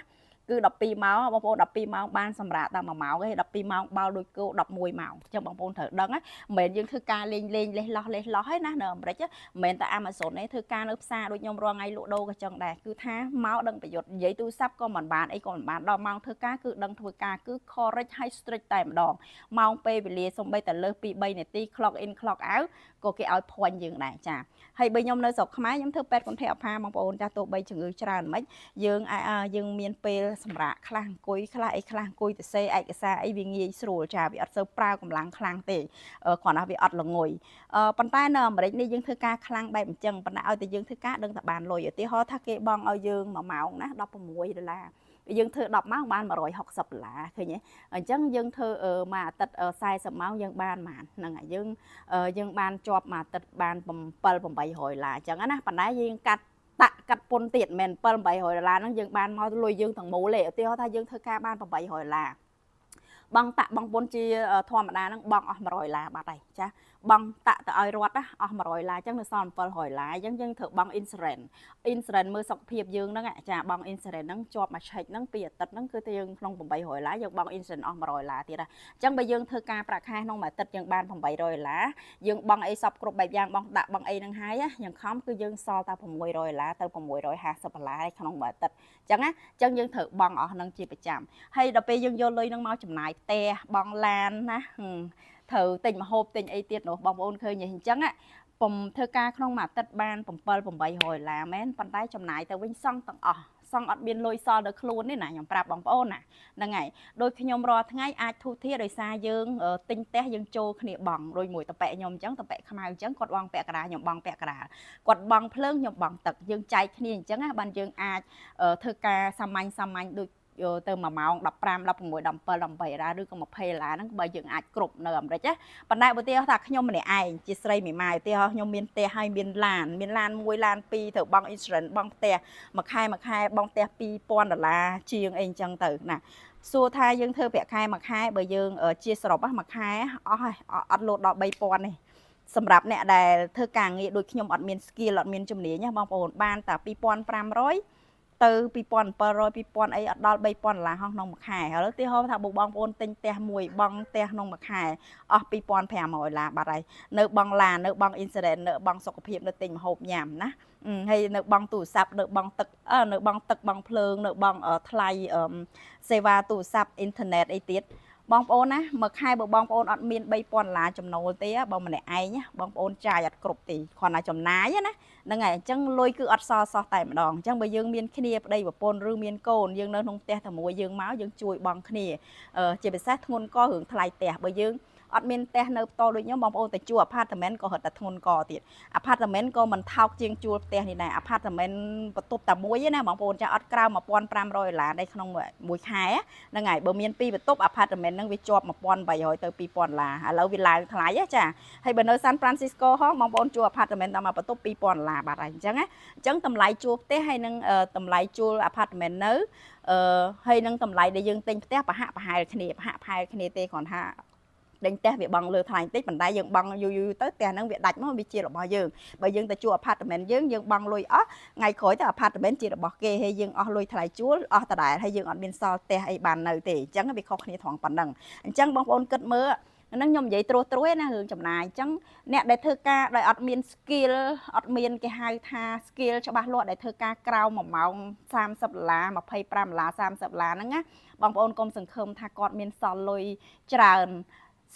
គឺ12ម៉ោងបងប្អូន12ម៉ោងបានសម្រាកតែ1ម៉ោងទេ12ម៉ោងបោលដូចគោ11ម៉ោងអញ្ចឹងបងប្អូនត្រូវដឹងហ៎មិនមែនយើងធ្វើការលេងលេងលេះលោះលេះលោះទេណានៅអាមេរិកមិនមែនតែ Amazon ទេធ្វើការនៅផ្សារដូចខ្ញុំរាល់ថ្ងៃលក់ដូរក៏ចឹងដែរគឺថាមកដឹងប្រយុទ្ធនិយាយទូរស័ព្ទក៏មិនបានអីក៏មិនបានដល់ម៉ោងធ្វើការគឺដឹងធ្វើការគឺ correct ហើយ strict តែម្ដងម៉ោងពេលវេលាសំបីតែលើសពី3នាទី clock in clock out ក៏គេឲ្យ point យើងដែរចា៎ហើយបើខ្ញុំនៅស្រុកខ្មែរខ្ញុំធ្វើពេទ្យគន្ធៈអផាបងប្អូនចាស់ទោះបីជំងឺច្រើនមិនយើងយើងមានពេលសម្រាប់ខ្លះអង្គុយខ្លះអីខ្លះអង្គុយទៅសេឯកសារអីវាងាយស្រួលចាវាអត់សូវប្រើកម្លាំងខ្លាំងទេគ្រាន់តែវាអត់ល្ងុយប៉ុន្តែនៅអាមេរិកនេះយើងធ្វើការខ្លាំងបែបអញ្ចឹងប៉ុន្តែឲ្យតែយើងធ្វើការដឹងតែបានលុយឧទាហរណ៍ថាគេបង់ឲ្យយើង1ម៉ោងណា16ដុល្លារយើងធ្វើ10ម៉ោងបាន160ដុល្លារឃើញទេអញ្ចឹងយើងធ្វើមួយអាទិត្យ40ម៉ោងយើងបានបានហ្នឹងហើយយើងយើងបានជាប់មួយអាទិត្យបាន7 800ដុល្លារអញ្ចឹងណាប៉ុន្តែយើងកាត់តាក់កាត់ពុនទៀតមិនមែន7 800ដុល្លារហ្នឹងយើងបានមកលុយយើងទាំងមូលទេឧទាហរណ៍ថាយើងធ្វើការបាន800ដុល្លារបងតាក់បងពុនជាធម្មតាហ្នឹងបងអស់100ដុល្លារបាត់ហើយចាបង់តាក់ទៅឲ្យរដ្ឋណាអស់100ឡាអញ្ចឹងនៅសល់700ឡាអញ្ចឹងយើងត្រូវបង់ insurance insurance មើលសុខភាពយើងហ្នឹងអាចារ្យបង់ insurance ហ្នឹងជាប់មួយឆែកហ្នឹងពីអាទិត្យហ្នឹងគឺតែយើងក្នុង800ឡាយើងបង់ insurance អស់100ឡាទៀតណាអញ្ចឹងបើយើងធ្វើការប្រាក់ខែក្នុងមួយអាទិត្យយើងបាន800ឡាយើងបង់អីសពគ្រប់បែបយ៉ាងបង់ដាក់បង់អីហ្នឹងហើយយើងខំគឺយើងសល់តែ600ឡាទៅ650ឡាក្នុងមួយអាទិត្យអញ្ចឹងណាអញ្ចឹងយើងត្រូវបង់អស់ហ្នឹងជាប្រចាំហើយដល់ពេលយើងយកលុយហ្នឹងមកចំណាយផ្ទះបង់ឡានណាត្រូវទិញម្ហូបទិញអីទៀតនោះបងប្អូនឃើញអញ្ចឹងពំធ្វើការក្នុងមួយអាទិត្យបាន7 800ដុល្លារមែនប៉ុន្តែចំណាយទៅវិញសង់ទាំងអស់សង់អត់មានលុយសល់នៅខ្លួនទេណាខ្ញុំប្រាប់បងប្អូនណាហ្នឹងហើយដូចខ្ញុំរាល់ថ្ងៃអាចធូរធារដោយសារយើងទិញផ្ទះយើងចូលគ្នាបងដូចមួយតប៉ែខ្ញុំអញ្ចឹងតប៉ែខ្មៅអញ្ចឹងគាត់បងពាក់កណ្ដាលខ្ញុំបងពាក់កណ្ដាលគាត់បងភ្លើងខ្ញុំបងទឹកយើងចែកគ្នាអញ្ចឹងណាបានយើងអាចធ្វើការសាមញ្ញសាមញ្ញដូចយកទៅ1ម៉ោង15 16 17 18ឡានឬក៏20ឡានហ្នឹងបើយើងអាចគ្រប់នៅអាមេរិកណាប៉ុន្តែឧទាហរណ៍ថាខ្ញុំម្នាក់ឯងជាស្រីមេម៉ាយឧទាហរណ៍ខ្ញុំមានផ្ទះហើយមានឡាន មានឡាន1ឡាន2ត្រូវបង់ insurance បង់ផ្ទះមួយខែមួយខែបង់ផ្ទះ2000ដុល្លារជាងអីអញ្ចឹងទៅណាសួរថាយើងធ្វើប្រាក់ខែមួយខែបើយើង ជាសរុបមួយខែអស់ហើយអត់លោតដល់3000ទេសម្រាប់អ្នកដែលធ្វើការងារដូចខ្ញុំអត់មាន skill អត់មានជំនាញណាបងប្អូនបានតែ2500ទៅ2700 2000អីអត់ដល់3000ដុល្លារហោះក្នុងមួយខែឥឡូវទីហោថា បងបងប្អូនទិញផ្ទះមួយបង់ផ្ទះក្នុងមួយខែអស់2500ដុល្លារបាត់ហើយនៅបង់ឡាននៅបង់អ៊ីនស៊ូរ៉ែននៅបង់សុខភាព នៅទិញម្ហូបញ៉ាំណាហើយនៅបង់ទូរស័ព្ទនៅបង់ទឹកនៅបង់ទឹកបង់ភ្លើងនៅបង់ថ្លៃសេវាទូរស័ព្ទអ៊ីនធឺណិតអីទៀតបងប្អូនណាមួយខែបើបងប្អូនអត់មាន3000ដុល្លារចំណូលទេបងម្នាក់ឯងបងប្អូនចាយអត់គ្រប់ទេគ្រាន់តែចំណាយណាហ្នឹងហើយអញ្ចឹងលុយគឺអត់សល់សោះតែម្ដងអញ្ចឹងបើយើងមានគ្នាប្តីប្រពន្ធឬមានកូនយើងនៅក្នុងផ្ទះតែមួយយើងមកយើងជួយបងគ្នា ជាពិសេសធ្ងន់ក៏រឿងថ្លៃផ្ទះបើយើងអត់មានផ្ទះនៅផ្ទាល់ដូចខ្ញុំបងប្អូនទៅជួអាផាតមិនក៏រត់តែធ្ងន់កទៀតអាផាតមិនក៏មិនថោកជាងជួលផ្ទះនេះដែរអាផាតមិនបន្ទប់តែមួយណាបងប្អូនចាអត់ក្រៅ1500ដុល្លារដែរក្នុង មួយខែហ្នឹងហើយបើមានពីរបន្ទប់អាផាតមិនហ្នឹងវាជាប់1800ទៅ2000ដុល្លារឥឡូវវាឡើងថ្លៃចាហើយបើនៅសាន់ប្រាន់ស៊ីស្កូហងបងប្អូនជួអាផាតមិនតាមបន្ទប់2000ដុល្លារបាត់ហើយអញ្ចឹងណាអញ្ចឹងតម្លៃជួលផ្ទះហើយនឹងតម្លៃជួលអាផាតមិននៅអឺហើយនឹងតម្លៃដែលយើងទិញផ្ទះប្រហាក់ប្រហែលគ្នាប្រហាក់ប្រហែលគ្នាទេគ្រាន់ថាដេញផ្ទះវាបង់លើថ្លៃបន្តិចប៉ុន្តែយើងបង់យូរយូរទៅផ្ទះហ្នឹងវាដាច់មកវាជារបស់យើងបើយើងទៅជួលអផាតមិនយើងយើងបង់លុយអស់ថ្ងៃក្រោយទៅអផាតមិនជារបស់គេហើយយើងអស់លុយថ្លៃជួលអស់ដដែលហើយយើងអត់មានសល់ផ្ទះអីបាននៅទេអញ្ចឹងវាខុសគ្នាត្រង់ប៉ុណ្ណឹងអញ្ចឹងបងប្អូនគិតមើលហ្នឹងខ្ញុំនិយាយត្រួសត្រួយណារឿងចំណាយអញ្ចឹងអ្នកដែលធ្វើការដោយអត់មាន skill អត់មានគេហៅថា skill ច្បាស់លាស់ដែលធ្វើការក្រៅ1ម៉ោង30ដុល្លារ25ដុល្លារ30ដុល្លារហ្នឹងណាបងប្អូនកុំសង្ឃឹមថាគាត់មានសល់លុយច្រើន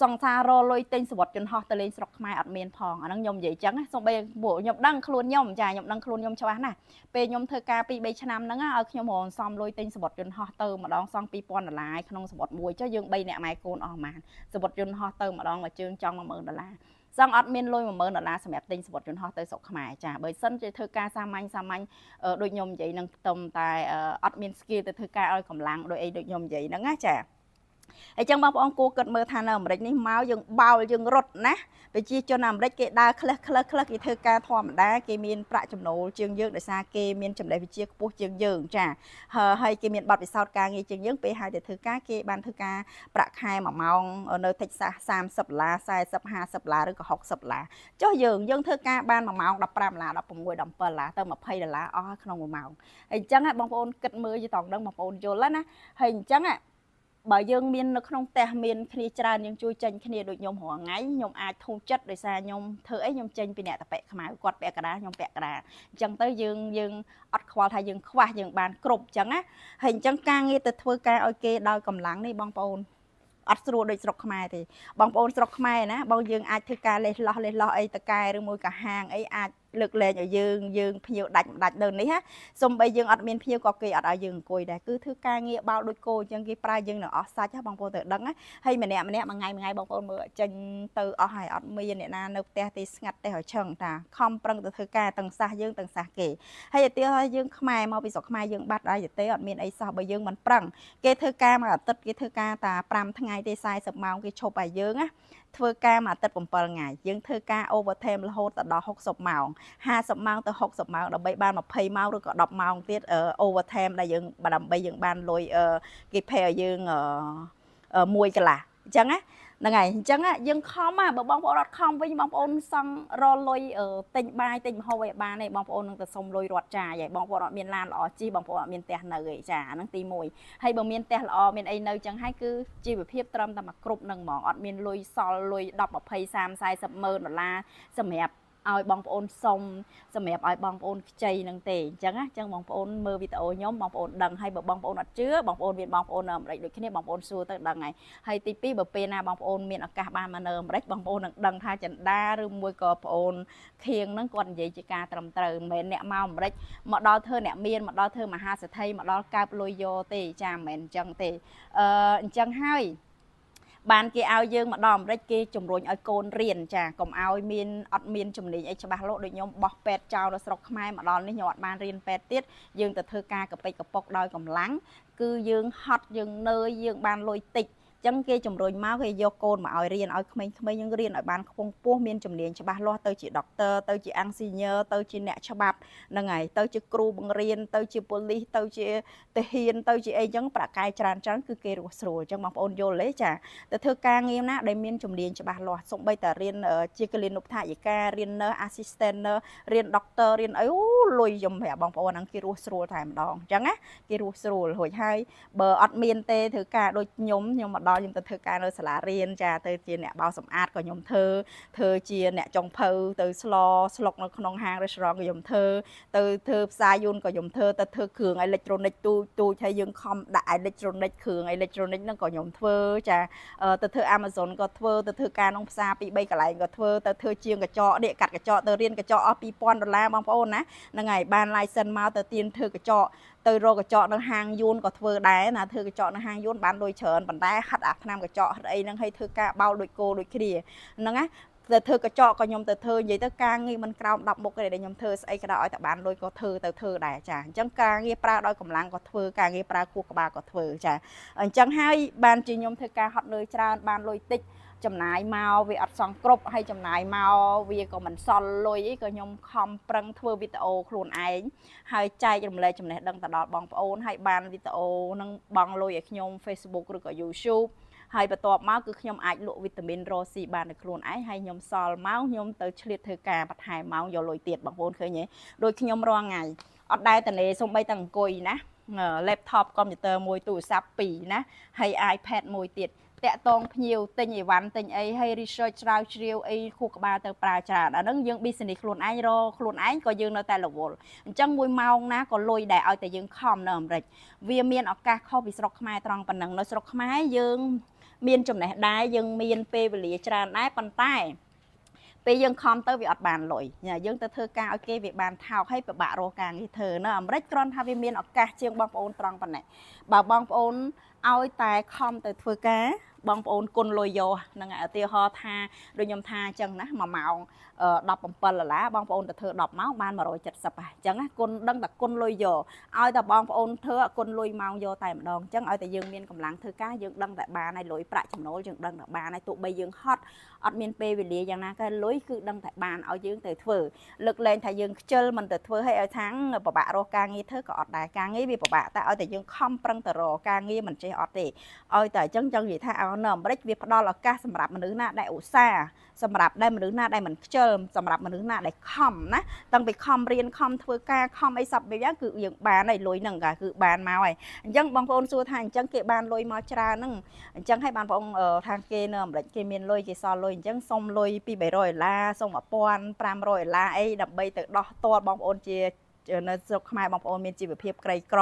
សង្សាររលុយទិញសវត្តជនហោះទៅលេងស្រុកខ្មែរអត់មានផងអាហ្នឹងខ្ញុំនិយាយចឹងសំបីពួកខ្ញុំដឹងខ្លួនខ្ញុំចាខ្ញុំដឹងខ្លួនខ្ញុំច្បាស់ណាស់ពេលខ្ញុំធ្វើការ2 3ឆ្នាំហ្នឹងឲ្យខ្ញុំរងសំលុយទិញសវត្តជនហោះទៅម្ដងសង2000ដុល្លារក្នុងសវត្តមួយចុះយើង3នាក់ម៉ែកូនអស់ប៉ុន្មានសវត្តជនហោះទៅម្ដងមកជើងចង់10000ដុល្លារសងអត់មានលុយ10000ដុល្លារសម្រាប់ទិញសវត្តយន្តហោះទៅស្រុកខ្មែរចាបើសិនជាធ្វើការសាមញ្ញសាមញ្ញដូចខ្ញុំនិយាយនឹងផ្ទំតែអត់មាន skill ទៅធ្វើការឲ្យកម្លាំងដូចអីដូចខ្ញុំនិយាយហ្នឹងណាចាអញ្ចឹងបងប្អូនគួរគិតមើលថានៅអាមេរិកនេះមកយើងបោលយើងរត់ណាប្រជាជនអាមេរិកគេដើរខ្លះខ្លះខ្លះគេធ្វើការធម្មតាគេមានប្រាក់ចំណូលជាងយើងដោយសារគេមានចំណេះវិជ្ជាខ្ពស់ជាងយើង ចាហើយគេមានបទពិសោធន៍ការងារជាងយើងពេលហើយទៅធ្វើការគេបានធ្វើការប្រាក់ខែមួយម៉ោងនៅតិចសាស30ដុល្លារ40 50ដុល្លារឬក៏60ដុល្លារចុះយើងយើងធ្វើការបានមួយម៉ោង15ដុល្លារ16 17ដុល្លារទៅ20ដុល្លារអស់ក្នុងមួយម៉ោងអញ្ចឹងបងប្អូនគិតមើលយីតងដឹងបងប្អូនយល់ណាហើយអញ្ចឹងបើយើងមាននៅក្នុងផ្ទះមានគ្នាច្រើនយើងជួយចេញគ្នាដូចខ្ញុំរាល់ថ្ងៃខ្ញុំអាចធូរចិត្តដោយសារខ្ញុំធ្វើអីខ្ញុំចេញពីអ្នកតពែកខ្មៅគាត់ពាក់កណ្ដាលខ្ញុំពាក់កណ្ដាលអញ្ចឹងទៅយើងយើងអត់ខ្វល់ថាយើងខ្វះយើងបានគ្រប់អញ្ចឹងណាហើយអញ្ចឹងការងារទៅធ្វើការឲ្យគេដោយកម្លាំងនេះបងប្អូនអត់ស្រួលដូចស្រុកខ្មែរទេបងប្អូន ស្រុកខ្មែរណាបងយើង អាចធ្វើការលេះលោះលេះលោះអីតកែឬមួយកាហាងអីអាចលើកលែងឲ្យយើងយើងភៀវដាច់មិនដាច់នៅនេះណាសំបីយើងអត់មានភៀវក៏គេអត់ឲ្យយើងអង្គុយដែរគឺធ្វើការងារបោលដូចគោអញ្ចឹងគេប្រើយើងនៅអស់សាច់ហ្នឹងបងប្អូនទៅដឹងណាហើយម្នាក់ម្នាក់មួយថ្ងៃមួយថ្ងៃបងប្អូនមើលចេញទៅអស់ហើយអត់មានអ្នកណានៅផ្ទះទេស្ងាត់ទេហើយឆឹងតា ខំប្រឹងទៅធ្វើការទាំងសះយើងទាំងសះគេហើយឧទាហរណ៍យើងខ្មែរមកពីស្រុកខ្មែរយើងបាត់ហើយទេអត់មានអីសោះបើយើងមិនប្រឹង គេធ្វើការមួយអាទិត្យគេធ្វើការតា5ថ្ងៃទេ40ម៉ោងគេឈប់ឲ្យយើងណាធ្វើការមួយអាទិត្យ7ថ្ងៃយើងធ្វើការ overtime រហូតដល់60ម៉ោង50ម៉ោងទៅ60ម៉ោងដើម្បីបាន20ម៉ោងឬក៏10ម៉ោងទៀត overtime ដែលយើងដើម្បីយើងបានលុយគេ pay ឲ្យយើងមួយកន្លះអញ្ចឹងណាហ្នឹងហើយអញ្ចឹងយើងខំបើបងប្អូនអត់ខំវិញបងប្អូនសង់រលុយទិញបាយទិញម្ហូបឲ្យបានទេបងប្អូននឹងទៅសុំលុយរត់ចាយហើយបងប្អូនអត់មានឡានល្អជិះបងប្អូនអត់មានផ្ទះនៅឯចាអាហ្នឹងទី1ហើយបើមានផ្ទះល្អមានអីនៅអញ្ចឹងហើយគឺជីវភាពត្រឹមតែមកគ្រប់នឹងហ្មងអត់មានលុយសល់លុយ10 20 30 40ម៉ឺនដុល្លារសម្រាប់ឲ្យបងប្អូន សុំសម្រាប់ឲ្យបងប្អូនខ្ចីនឹងទេអញ្ចឹងណាអញ្ចឹងបងប្អូនមើលវីដេអូខ្ញុំបងប្អូនដឹងហើយបើបងប្អូនអត់ជឿបងប្អូនមានបងប្អូននៅអាមេរិកដូចគ្នាបងប្អូនសួរទៅដឹងហើយហើយទី2បើពេលណាបងប្អូនមានឱកាសបានមកនៅអាមេរិកបងប្អូននឹងដឹងថាចិន្តាឬមួយក៏ប្អូនខៀងនឹងគាត់និយាយជាការត្រឹមត្រូវមិនមែនអ្នកមកអាមេរិកមកដល់ធ្វើអ្នកមានមកដល់ធ្វើមហាសេដ្ឋីមកដល់កើបលុយយកទេចាមិនមែនអញ្ចឹងទេអឺអញ្ចឹងហើយបានគេឲ្យយើងម្ដងម្ដេចគេជំរុញឲ្យកូនរៀនចាកុំឲ្យមានអត់មានចំណេញអីច្បាស់លោកដូចខ្ញុំបោះពេទ្យចោលនៅស្រុកខ្មែរមកដល់នេះខ្ញុំអត់បានរៀនពេទ្យទៀតយើងទៅធ្វើការកប៉ិចកប៉ុកដោយកម្លាំងគឺយើងហត់យើងនឿយយើង បានលុយតិចចឹងគេជំរុញមកគេយកកូនមកឲ្យរៀនឲ្យក្មេងៗយើងរៀនឲ្យបានខ្ពង់ខ្ពស់មានជំនាញច្បាស់លាស់ទៅជាដុកទ័រទៅជាអង្គស៊ីញើទៅជាអ្នកច្បាប់ហ្នឹងហើយទៅជាគ្រូបង្រៀនទៅជាប៉ូលីសទៅជាទាហានទៅជាអីចឹងប្រកាយច្រើនច្រើនគឺគេរស់ស្រួលចឹងបងប្អូនយល់ទេចាទៅធ្វើការងារណាដែលមានជំនាញច្បាស់លាស់សូម្បីតែរៀនជាកលិនុបថាយិការៀន nurse assistant រៀន doctor រៀនអីអូលុយយំប្រាប់បងប្អូនហ្នឹងគេរស់ស្រួលតែម្ដងចឹងណាគេរស់ស្រួលរួចហើយបើអត់មានទេធ្វើការដូចខ្ញុំខ្ញុំម្ដដល់ខ្ញុំទៅធ្វើការនៅសាលារៀនចាទៅជាអ្នកបោសសម្អាតក៏ខ្ញុំធ្វើធ្វើជាអ្នកចុងភៅទៅស្លស្លុកនៅក្នុងហាង restaurant ក៏ខ្ញុំធ្វើទៅធ្វើផ្សារយន្តក៏ខ្ញុំធ្វើទៅធ្វើគ្រឿងអេលិចត្រូនិកទូចទូចហើយយើងខំដាក់អេលិចត្រូនិកគ្រឿងអេលិចត្រូនិកហ្នឹងក៏ខ្ញុំធ្វើចាទៅធ្វើ Amazon ក៏ធ្វើទៅធ្វើការក្នុងផ្សារពី3កន្លែងក៏ធ្វើទៅធ្វើជាងកញ្ចក់ដេកកាត់កញ្ចក់ទៅរៀនកញ្ចក់អស់2000ដុល្លារបងប្អូនណាហ្នឹងហើយបាន license មកទៅទៀនធ្វើកញ្ចក់ទៅរកកញ្ចក់នៅហាងយួនក៏ធ្វើដែរណាធ្វើកញ្ចក់នៅហាងយួនបានលុយច្រើនប៉ុន្តែហាត់អាឆ្នាំកញ្ចក់អីហ្នឹងឲ្យធ្វើការបោលដូចគោដូចគ្រាហ្នឹងណាទៅធ្វើកញ្ចក់ក៏ខ្ញុំទៅធ្វើនិយាយទៅការងារមិនក្រោម10មុខទេដែលខ្ញុំធ្វើស្អីក៏ដោយតែបានលុយក៏ធ្វើទៅធ្វើដែរចាអញ្ចឹងការងារប្រើដោយកម្លាំងក៏ធ្វើការងារប្រើខួរក្បាលក៏ធ្វើចាអញ្ចឹងហើយបានជាខ្ញុំធ្វើការហត់នឿយច្រើនបានលុយតិចចំណាយមកវាអត់សងគ្រប់ហើយចំណាយមកវាក៏មិនសល់លុយអីក៏ខ្ញុំខំប្រឹងធ្វើវីដេអូខ្លួនឯងហើយចែករំលែកចំណេះដឹងទៅដល់បងប្អូន ហើយបានវីដេអូនឹងបងលុយឲ្យខ្ញុំ Facebook ឬក៏ YouTube ហើយបន្ទាប់មកគឺខ្ញុំអាចលក់វីតាមីនរ៉ូស៊ីបានដោយខ្លួនឯងហើយខ្ញុំសល់មកខ្ញុំទៅឆ្លៀតធ្វើការបន្ថែមម៉ោងយកលុយទៀតបងប្អូនឃើញទេដូចខ្ញុំរាល់ថ្ងៃអត់ដែលតនេសំបីតអង្គុយណា laptop កុំព្យូទ័រមួយទូរស័ព្ទពីរណាហើយ iPad មួយទៀតតាក់តងភ្ញៀវទិញអីវ៉ាន់ទិញអីហើយ research ស្រាវជ្រាវអីខួរក្បាលទៅប្រើច្រើនអាហ្នឹងយើង business ខ្លួនឯងរកខ្លួនឯងក៏យើងនៅតែរវល់អញ្ចឹងមួយម៉ោងណាក៏លុយដែរឲ្យតែយើងខំនៅអាមេរិកវាមានឱកាសខុសពីស្រុកខ្មែរត្រង់ប៉ុណ្ណឹងនៅស្រុកខ្មែរយើងមានចំណេះដែរយើងមានពេលវេលាច្រើនដែរប៉ុន្តែពេលយើងខំទៅវាអត់បានលុយយើងទៅធ្វើការឲ្យគេវាបានថោកហើយពិបាករកការងារធ្វើនៅអាមេរិកគ្រាន់ថាវាមានឱកាសជាងបងប្អូនត្រង់ប៉ុណ្ណេះបើបងប្អូនឲ្យតែខំទៅធ្វើការបងប្អូនគុណលុយយោហ្នឹងឧទាហរណ៍ថាដូចខ្ញុំថាអញ្ចឹងណាមួយម៉ោង17ដុល្លារបងប្អូនទៅធ្វើ10ម៉ោងបាន170បាទអញ្ចឹងណាគុណដឹងតែគុណលុយយកឲ្យតែបងប្អូនធ្វើគុណលុយម៉ោងយកតែម្ដងអញ្ចឹងឲ្យតែយើងមានកម្លាំងធ្វើការយើងដឹង តែបានហើយលុយប្រាក់ចំណូលយើងដឹងតែបានហើយទោះបីយើងហត់អត់មានពេលវេលាយ៉ាងណាក៏លុយគឺដឹងតែបានឲ្យយើងទៅធ្វើលើកលែងថាយើងខ្ជិលមិនទៅធ្វើឲ្យឲ្យថាងពិបាករកការងារធ្វើក៏អត់ដែរការងារវាពិបាកតែឲ្យតែយើងខំប្រឹងទៅរកការងារមិនចេះអត់ទេឲ្យតែអញ្ចឹងចង់និយាយថាអនៅអាមេរិកវាផ្ដល់ឱកាសសម្រាប់មនុស្សណាដែលឧស្សាហ៍សម្រាប់ដែលមនុស្សណាដែលមិនខ្ជិលមសម្រាប់មនុស្សណា ដែលខំណាតាំងពីខំរៀនខំធ្វើការខំអីសពបែបយ៉ាងគឺយើងបានហើយលុយហ្នឹងគឺបានមកហើយអញ្ចឹងបងប្អូនសួរថាអញ្ចឹងគេបានលុយមកច្រើនហ្នឹងអញ្ចឹងឲ្យបានបងថាគេនៅអាមេរិកគេមានលុយគេសល់លុយអញ្ចឹងសុំលុយពី300ដុល្លារសុំ1500ដុល្លារអីដើម្បីទៅដោះតលបងប្អូនជានៅស្រុកខ្មែរបងប្អូនមានជីវភាពក្រីក្រ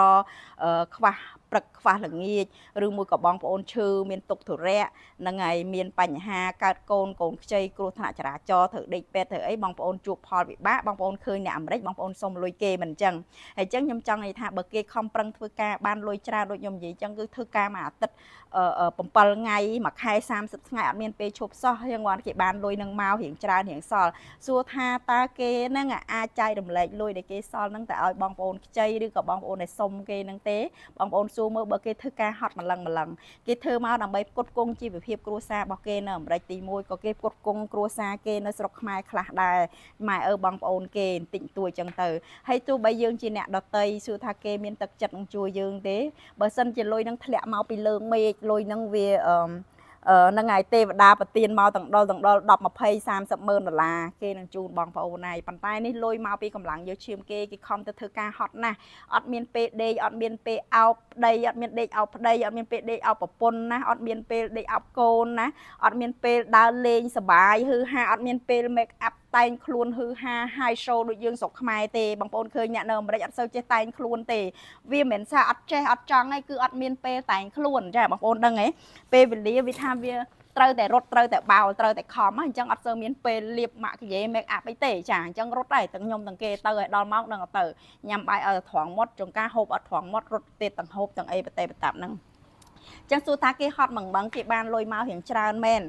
ខ្វះព្រឹកខ្វះល្ងាចឬមួយក៏បងប្អូនឈឺមានទុកធុរៈនឹងហើយមានបញ្ហាកើតកូនកូនខ្ចីគ្រោះថ្នាក់ចរាចរណ៍ត្រូវដេកពេទ្យត្រូវអីបងប្អូនជួបផលវិបាកបងប្អូនឃើញអ្នកអាមេរិកបងប្អូនសុំលុយគេមិនអញ្ចឹងហើយអញ្ចឹងខ្ញុំចង់និយាយថាបើគេខំប្រឹងធ្វើការបានលុយច្រើនដូចខ្ញុំនិយាយអញ្ចឹងគឺធ្វើការមួយអាទិត្យ7ថ្ងៃមួយខែ30ថ្ងៃអត់មានពេលឈប់សោះយើងគាត់គេបានលុយនឹងមករៀងច្រើនរៀងសល់សួរថាតើគេនឹងអាចចែករំលែកលុយដែលគេសល់នឹងទៅឲ្យបងប្អូនខ្ចីឬក៏បងប្អូនដែលសុំគេនឹងទេបងប្អូនសសួរមើលបើគេធ្វើការហត់ម្លឹងម្លឹងគេធ្វើមកដើម្បីផ្គត់ផ្គង់ជីវភាពគ្រួសាររបស់គេនៅអាមេរិកទី1ក៏គេផ្គត់ផ្គង់គ្រួសារគេនៅស្រុកខ្មែរខ្លះដែរម៉ែឪបងប្អូនគេបន្តិចតួចចឹងទៅហើយទោះបីយើងជាអ្នកដតីសួរថាគេមានទឹកចិត្តនឹងជួយយើងទេបើសិនជាលុយនឹងធ្លាក់មកពីលើមេឃលុយនឹងវាអឺហ្នឹងហើយទេវតាប្រទានមកទាំងដុលទាំងដុល10 20 30ម៉ឺនដុល្លារគេនឹងជូនបងប្អូនហើយប៉ុន្តែនេះលុយមកពីកម្លាំងយើងឈាមគេគេខំទៅធ្វើការហត់ណាស់អត់មានពេលដេកអត់មានពេលអោបប្តីអត់មានដេកអោបប្តីអត់មានពេលដេកអោបប្រពន្ធណាអត់មានពេលដេកអោបកូនណាអត់មានពេលដើរលេងសបាយហឺហាអត់មានពេល make up តែងខ្លួនហឺហាហាយ show ដូចយើងស្រុកខ្មែរទេបងប្អូនឃើញអ្នកនៅអាមេរិកអត់សូវចេះតែងខ្លួនទេវាមិនមែនថាអត់ចេះអត់ចង់ទេគឺអត់មានពេលតែងខ្លួន ចាបងប្អូនដឹងទេពេលវេលាវាថាវាត្រូវតែរត់ត្រូវតែបោលត្រូវតែខំអញ្ចឹងអត់សូវមានពេលលាបម៉ាក់យេ make up អីទេចាអញ្ចឹងរត់ដែរទាំងខ្ញុំទាំងគេទៅឲ្យដល់ម៉ោងនឹងទៅញ៉ាំបាយឲ្យត្រង់មាត់ចង្ការហូបអត់ត្រង់មាត់រត់ទៀតទាំងហូបទាំងអីបតេបតាប់ហ្នឹងចឹងសួរថាគេហត់មួយម៉ឹងគេបានលុយមករៀងច្រើនមែន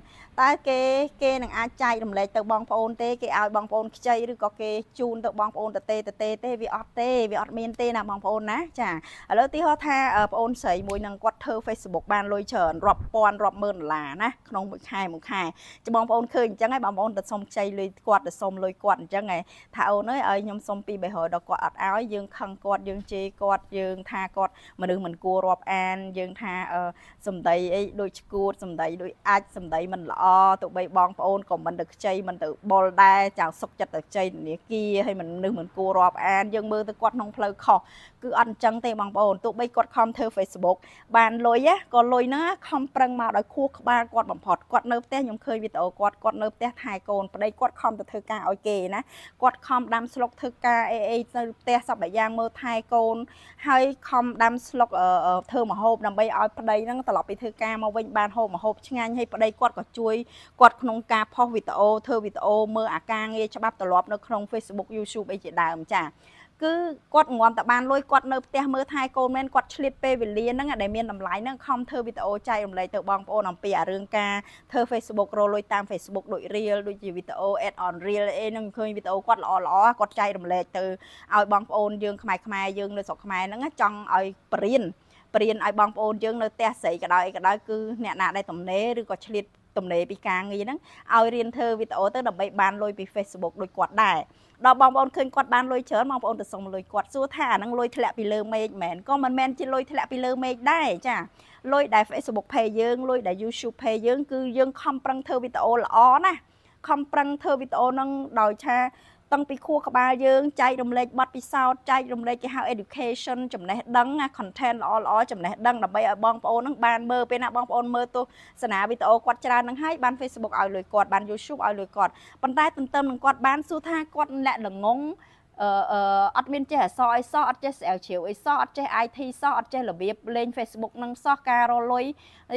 តែគេគេនឹងអាចចែករំលែកទៅបងប្អូនទេគេឲ្យបងប្អូនខ្ចីឬក៏គេជូនទៅបងប្អូនតទេតទេទេវាអត់ទេវាអត់មានទេណាបងប្អូនណាចាឥឡូវទីហោះថាបងអូនស្រីមួយនឹងគាត់ធ្វើ Facebook បានលុយច្រើនរាប់ពាន់រាប់ម៉ឺនដុល្លារណា ក្នុងមួយខែមួយខែចាំបងប្អូនឃើញអញ្ចឹងហើយបងប្អូនទៅសុំខ្ចីលុយគាត់ទៅសុំលុយគាត់អញ្ចឹងហើយថាអូនអើយឲ្យខ្ញុំសុំ200ដល់គាត់អត់ឲ្យយើងខឹងគាត់យើងជេរគាត់យើងថាគាត់មនុស្សមិនគួររាប់អានយើងថាអឺសំដីអីដូចឈួតសំដីដូចអាចសំដីមិនល្អទៅបីបងប្អូនក៏មិនទៅខ្ចីមិនទៅបុលដែរចៅសុកចិត្តទៅខ្ចីនាគាហើយមនុស្សមិនគួររាប់អានយើងមើលទៅគាត់ក្នុងផ្លូវខុសគឺអត់អញ្ចឹងទេបងប្អូនទោះបីគាត់ខំធ្វើ Facebook បានលុយក៏លុយហ្នឹងខំប្រឹងមកដោយខួរក្បាលគាត់បំផុតគាត់នៅផ្ទះខ្ញុំឃើញវីដេអូគាត់គាត់នៅផ្ទះថែកូនប្តីគាត់ខំទៅធ្វើការឲ្យគេណាគាត់ខំដាំស្លុកធ្វើការអីអីទៅផ្ទះសពយ៉ាងមើលថែកូនហើយខំដាំស្លុកធ្វើមហូបដើម្បីឲ្យប្តីហ្នឹងត្រឡប់ពីធ្វើការមកវិញបានហូបមកហូបឆ្ងាញ់ហើយប្តីគាត់ក៏ជួយគាត់ក្នុងការផុសវីដេអូធ្វើវីដេអូមើលអាការងារច្បាប់ត្រឡប់នៅក្នុង Facebook YouTube អីជាដើមចាគឺគាត់ងំតបានលុយគាត់នៅផ្ទះមើលថែកូនមែនគាត់ឆ្លៀតពេលវេលាហ្នឹងដែលមានតម្លៃហ្នឹងខំធ្វើវីដេអូចែករំលែកទៅបងប្អូនអំពីអារឿងការធ្វើ Facebook រលុយតាម Facebook ដូច Reel ដូចជាវីដេអូ add on Reel អីហ្នឹងឃើញវីដេអូគាត់ល្អល្អគាត់ចែករំលែកទៅឲ្យបងប្អូនយើងខ្មែរខ្មែរយើងនៅស្រុកខ្មែរហ្នឹងចង់ឲ្យបរៀនព្រានឲ្យបងប្អូនយើងនៅផ្ទះស្រីក៏ដោយក៏ដោយគឺអ្នកណាដែលទំនេរឬក៏ឆ្លៀតទំនេរពីការងារហ្នឹងឲ្យរៀនធ្វើវីដេអូទៅដើម្បីបានលុយពី Facebook ដូចគាត់ដែរដល់បងប្អូនឃើញគាត់បានលុយច្រើនបងប្អូនទៅសុំលុយគាត់សួរថាអាហ្នឹងលុយធ្លាក់ពីលើមេឃមែនក៏មិនមែនជាលុយធ្លាក់ពីលើមេឃដែរចាលុយដែល Facebook Page យើងលុយដែល YouTube Page យើងគឺយើងខំប្រឹងធ្វើវីដេអូល្អណាស់ខំប្រឹងធ្វើវីដេអូហ្នឹងដោយថាតាំងពីខួរក្បាលយើងចែករំលែកបទពិសោធន៍ចែករំលែកគេហៅ education ចំណេះដឹងណា content ល្អល្អចំណេះដឹងដើម្បីឲ្យបងប្អូននឹងបានមើលពេលណាបងប្អូនមើលទស្សនាវីដេអូគាត់ច្រើននឹងហើយបាន Facebook ឲ្យលុយគាត់បាន YouTube ឲ្យលុយគាត់ប៉ុន្តែទន្ទឹមនឹងគាត់បានសួរថាគាត់អ្នកល្ងងអត់មានចេះអសអីសោះអត់ចេះស្រាវជ្រាវអីសោះអត់ចេះ IT សោះអត់ចេះរបៀបលេង Facebook នឹងសោះការរលុយ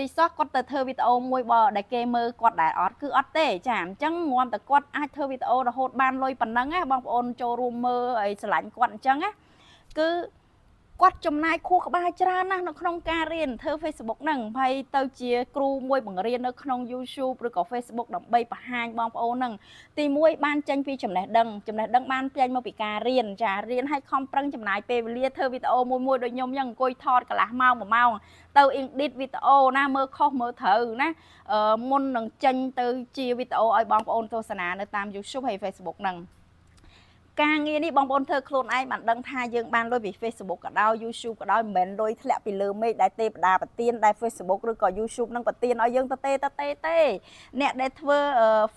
អីសោះគាត់ទៅធ្វើវីដេអូមួយបើដែលគេមើលគាត់ដែរអត់គឺអត់ទេចាអញ្ចឹងងំតែគាត់អាចធ្វើវីដេអូរហូតបានលុយប៉ុណ្ណឹងណាបងប្អូនចូលរួមមើលអីឆ្លាញ់គាត់អញ្ចឹងណាគឺគាត់ចំណាយខួរក្បាលច្រើនណាស់នៅក្នុងការរៀនធ្វើ Facebook ហ្នឹងហើយទៅជាគ្រូមួយបង្រៀននៅក្នុង YouTube ឬក៏ Facebook ដើម្បីបង្ហាញបងប្អូនហ្នឹងទី1បានចេញពីចំណេះដឹងចំណេះដឹងបានចេញមកពីការរៀនចារៀនឲ្យខំប្រឹងចំណាយពេលវេលាធ្វើវីដេអូមួយមួយដូចខ្ញុំអញ្ចឹងអង្គុយថតកន្លះម៉ោងមួយម៉ោងទៅ edit វីដេអូណាមើលខុសមើលត្រូវណាមុននឹងចេញទៅជាវីដេអូឲ្យបងប្អូនទស្សនានៅតាម YouTube ហើយ Facebook ហ្នឹងការងារនេះបងប្អូនធ្វើខ្លួនឯងបានដឹងថាយើងបានលុយពី Facebook ក៏ដោយ YouTube ក៏ដោយមិនមែនលុយធ្លាក់ពីលើមេឃដែលទេវតាប្រទានដែល Facebook ឬក៏ YouTube នឹងប្រទានឲ្យយើងទៅទេទៅទេទេអ្នកដែលធ្វើ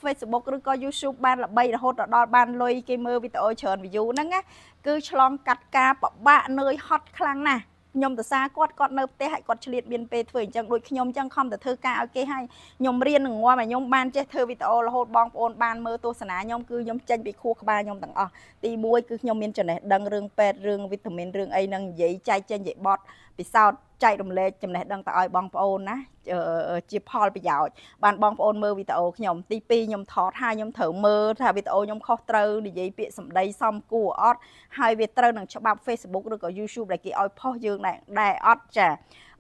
Facebook ឬក៏ YouTube បានល្បីរហូតដល់បានលុយគេមើលវីដេអូច្រើន view ហ្នឹងណាគឺឆ្លងកាត់ការពិបាកនឿយហត់ខ្លាំងណាស់ខ្ញុំទៅសារគាត់គាត់នៅផ្ទះហើយគាត់ឆ្លៀតមានពេលធ្វើអញ្ចឹងដូចខ្ញុំអញ្ចឹងខំតែធ្វើការឲ្យគេហើយខ្ញុំរៀននឹងងំឲ្យខ្ញុំបានចេះធ្វើវីដេអូរហូតបងប្អូនបានមើលទស្សនាខ្ញុំគឺខ្ញុំចេញពីខួរក្បាលខ្ញុំទាំងអស់ទី1គឺខ្ញុំមានចំណេះដឹងរឿងពេទ្យរឿងវីតាមីនរឿងអីនឹងនិយាយចែកចេញនិយាយបត់ពិសោធន៍ចែករំលែកចំណេះដឹងទៅឲ្យបងប្អូនណាជាផលប្រយោជន៍បានបងប្អូនមើលវីដេអូខ្ញុំ ទី2ខ្ញុំថតហើយខ្ញុំត្រូវមើលថាវីដេអូខ្ញុំខុសត្រូវនិយាយពាក្យសម្ដីសមគួរអត់ហើយវាត្រូវនឹងច្បាប់ Facebook ឬក៏ YouTube ដែលគេឲ្យផុសយើងដែរអត់ចា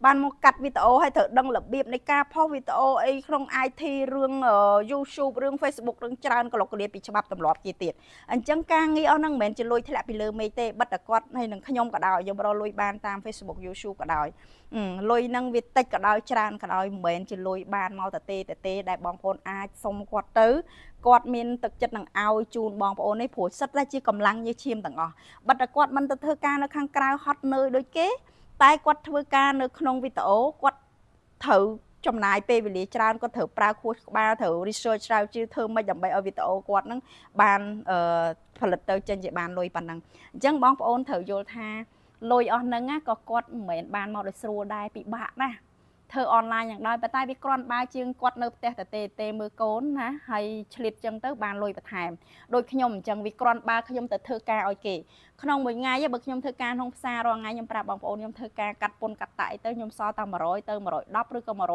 បានមកកាត់វីដេអូហើយត្រូវដឹងរបៀបនៃការផុសវីដេអូអីក្នុង IT រឿង YouTube រឿង Facebook រឿងច្រើនក៏លោកគ្រាពីច្បាប់ទម្លាប់គេទៀតអញ្ចឹងការងារអស់ហ្នឹងមិនមែនជាលុយធ្លាក់ពីលើមេឃទេបិទតែគាត់ហើយនឹងខ្ញុំក៏ដោយខ្ញុំរកលុយបានតាម Facebook YouTube ក៏ដោយលុយហ្នឹងវាតិចក៏ដោយច្រើនក៏ដោយមិនមែនជាលុយបានមកតែទេតែទេដែលបងប្អូនអាចសុំគាត់ទៅគាត់មានទឹកចិត្តនឹងឲ្យជូនបងប្អូននេះព្រោះសិតតែជាកម្លាំងញើសឈាមទាំងអស់បិទតែគាត់មិនទៅធ្វើការនៅខាងក្រៅហត់នឿយដូចគេតែគាត់ធ្វើការនៅក្នុងវីដេអូគាត់ត្រូវចំណាយពេលវេលាច្រើនគាត់ត្រូវប្រើខួរក្បាលត្រូវ research ស្រាវជ្រាវធ្វើម៉េចដើម្បីឲ្យវីដេអូគាត់ហ្នឹងបានផលិតទៅចេញជាបានលុយប៉ុណ្ណឹងអញ្ចឹងបងប្អូនត្រូវយល់ថាលុយអស់ហ្នឹងក៏គាត់មិនមែនបានមកដោយស្រួលដែរពិបាកណាស់ធ្វើអនឡាញយ៉ាងដោយប៉ុន្តែវាគ្រាន់បើជាងគាត់នៅផ្ទះតែទេទេមើលកូនណាហើយឆ្លៀតចឹងទៅ បានលុយបន្ថែមដូចខ្ញុំអញ្ចឹងវាគ្រាន់បើខ្ញុំទៅធ្វើការឲ្យគេក្នុងមួយថ្ងៃបើខ្ញុំធ្វើការក្នុងផ្សាររាល់ថ្ងៃខ្ញុំប្រាប់បងប្អូនខ្ញុំធ្វើការកាត់ពន្ធកាត់តាក់ទៅខ្ញុំសល់តែ100ទៅ110ឬក៏120ដុ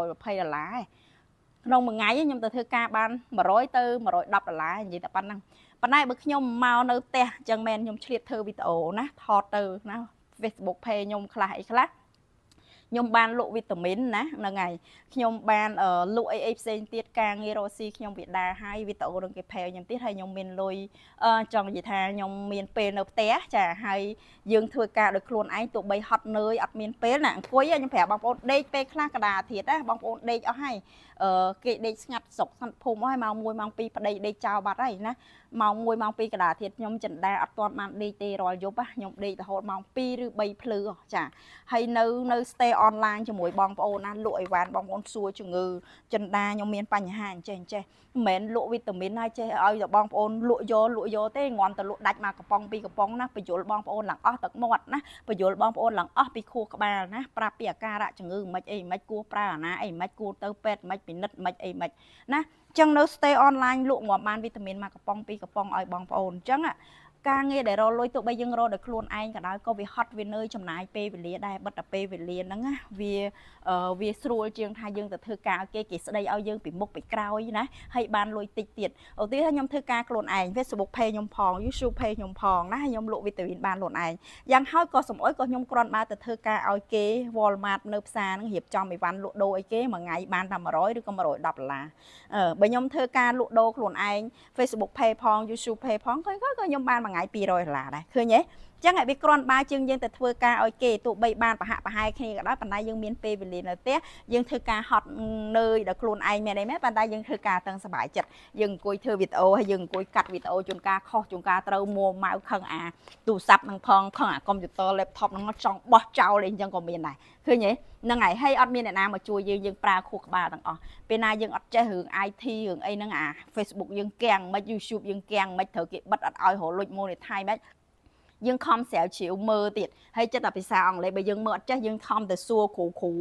ល្លារឯងក្នុងមួយថ្ងៃខ្ញុំទៅធ្វើការបាន100ទៅ110ដុល្លារនិយាយតែប៉ុណ្ណឹងប៉ុន្តែបើខ្ញុំមកនៅផ្ទះអញ្ចឹងមែនខ្ញុំឆ្លៀតធ្វើវីដេអូណាថតទៅណា Facebook page ខ្ញុំ ខ្លះអីខ្លះខ្ញុំបានលក់វីតាមីនណាហ្នឹងហើយខ្ញុំបានលក់អីអីផ្សេងទៀតការងាររកស៊ីខ្ញុំវាដាហើយវីដេអូនឹងគេប្រែខ្ញុំទៀតហើយខ្ញុំមានលុយចង់និយាយថាខ្ញុំមានពេលនៅផ្ទះចាហើយយើងធ្វើការដោយខ្លួនឯងទោះបីហត់នឿយអត់មានពេលណាអង្គុយខ្ញុំប្រាប់បងប្អូនដេកពេលខ្លះកដាធៀតណាបងប្អូនដេកអស់ហើយគេដេកស្ងាត់ស្រុកសន្តិភូមិហើយម៉ោង1ម៉ោង2ប្តីដេកចោលបាត់ហើយណាម៉ោង1ម៉ោង2កណ្ដាលធាតខ្ញុំចិន្តាអត់ទាន់បានដេកទេរាល់យប់ខ្ញុំដេករហូតម៉ោង2ឬ3ភ្លឺចាហើយនៅនៅ stay online ជាមួយបងប្អូនណាលក់អីវ៉ាន់បងប្អូនសួរជំងឺចិន្តាខ្ញុំមានបញ្ហាអញ្ចេះអញ្ចេះមិនមែនលក់វីតាមីនហើយចេះឲ្យតែបងប្អូនលក់យកលក់យកទេងន់តែលក់ដាច់មកកំប៉ុងពីរកំប៉ុងណាបញ្យលបងប្អូនឡើងអស់ទឹកមាត់ណាបញ្យលបងប្អូនឡើងអស់ពីខួរក្បាលណាប្រាប់ពីអាការៈជំងឺមិនអីមិនគួរប្រើអាណាអីមិនគួរទៅពេទ្យមិនពិនិត្យមិនអីមិនណាអញ្ចឹងនៅ stay online លក់ងាប់បានវីតាមីនមួយកប៉ុងពីរកប៉ុងឲ្យបងប្អូនអញ្ចឹងការងារដែលរលុយទោះបីយើងរលដោយខ្លួនឯងក៏ដោយក៏វាហត់វានឿយចំណាយពេលវេលាដែរបិទតែពេលវេលាហ្នឹងណាវាវាស្រួលជាងថាយើងទៅធ្វើការគេគេស្ដីឲ្យយើងពីមុខពីក្រោយណាហើយបានលុយតិចទៀតឧទាហរណ៍ខ្ញុំធ្វើការខ្លួនឯង Facebook page ខ្ញុំផង YouTube page ខ្ញុំផងណាខ្ញុំលក់វីដេអូបានខ្លួនឯងយ៉ាងហោចក៏សំអុយក៏ខ្ញុំគ្រាន់បើទៅធ្វើការឲ្យគេ Walmart នៅផ្សារហ្នឹងរៀបចំអីវ៉ាន់លក់ដូរអីគេមួយថ្ងៃបានតែ100ឬក៏110ដុល្លារបើខ្ញុំធ្វើការលក់ដូរខ្លួនឯង Facebook page ផង YouTube page ផងក៏ខ្ញុំបានមួយមួយថ្ងៃ200ដុល្លារដែរឃើញទេចឹងឲ្យវាក្រាន់បើជាងយើងទៅធ្វើការឲ្យគេទោះបីបានប្រហាក់ប្រហែលគ្នាក៏ដោយប៉ុន្តែយើងមានពេលវេលានៅផ្ទះយើងធ្វើការហត់នឿយដល់ខ្លួនឯងមែនទេមែនប៉ុន្តែយើងធ្វើការទាំងសบายចិត្តយើងអង្គុយធ្វើវីដេអូហើយយើងអង្គុយកាត់វីដេអូជួនកាលខុសជួនកាលត្រូវមួម៉ៅខឹងអាទូរស័ព្ទនឹងផងខឹងអាកុំព្យូទ័រ laptop នឹងចង់បោះចោលអីចឹងក៏មានដែរឃើញទេហ្នឹងហើយហើយអត់មានអ្នកណាមកជួយយើងយើងប្រើខួរក្បាលទាំងអស់ពេលណាយើងអត់ចេះរឿង IT រឿងអីហ្នឹងអា Facebook យើងគាំងមិន YouTube យើងគាំងមិនត្រូវគេបិទអត់ឲ្យរលុច monetize មិនយើងខំស្រាវជ្រាវមើលទៀតហើយចិត្តតែភាសាអង់គ្លេសបើយើងមើលអត់ចេះយើងខំតែសួរគ្រូគ្រូ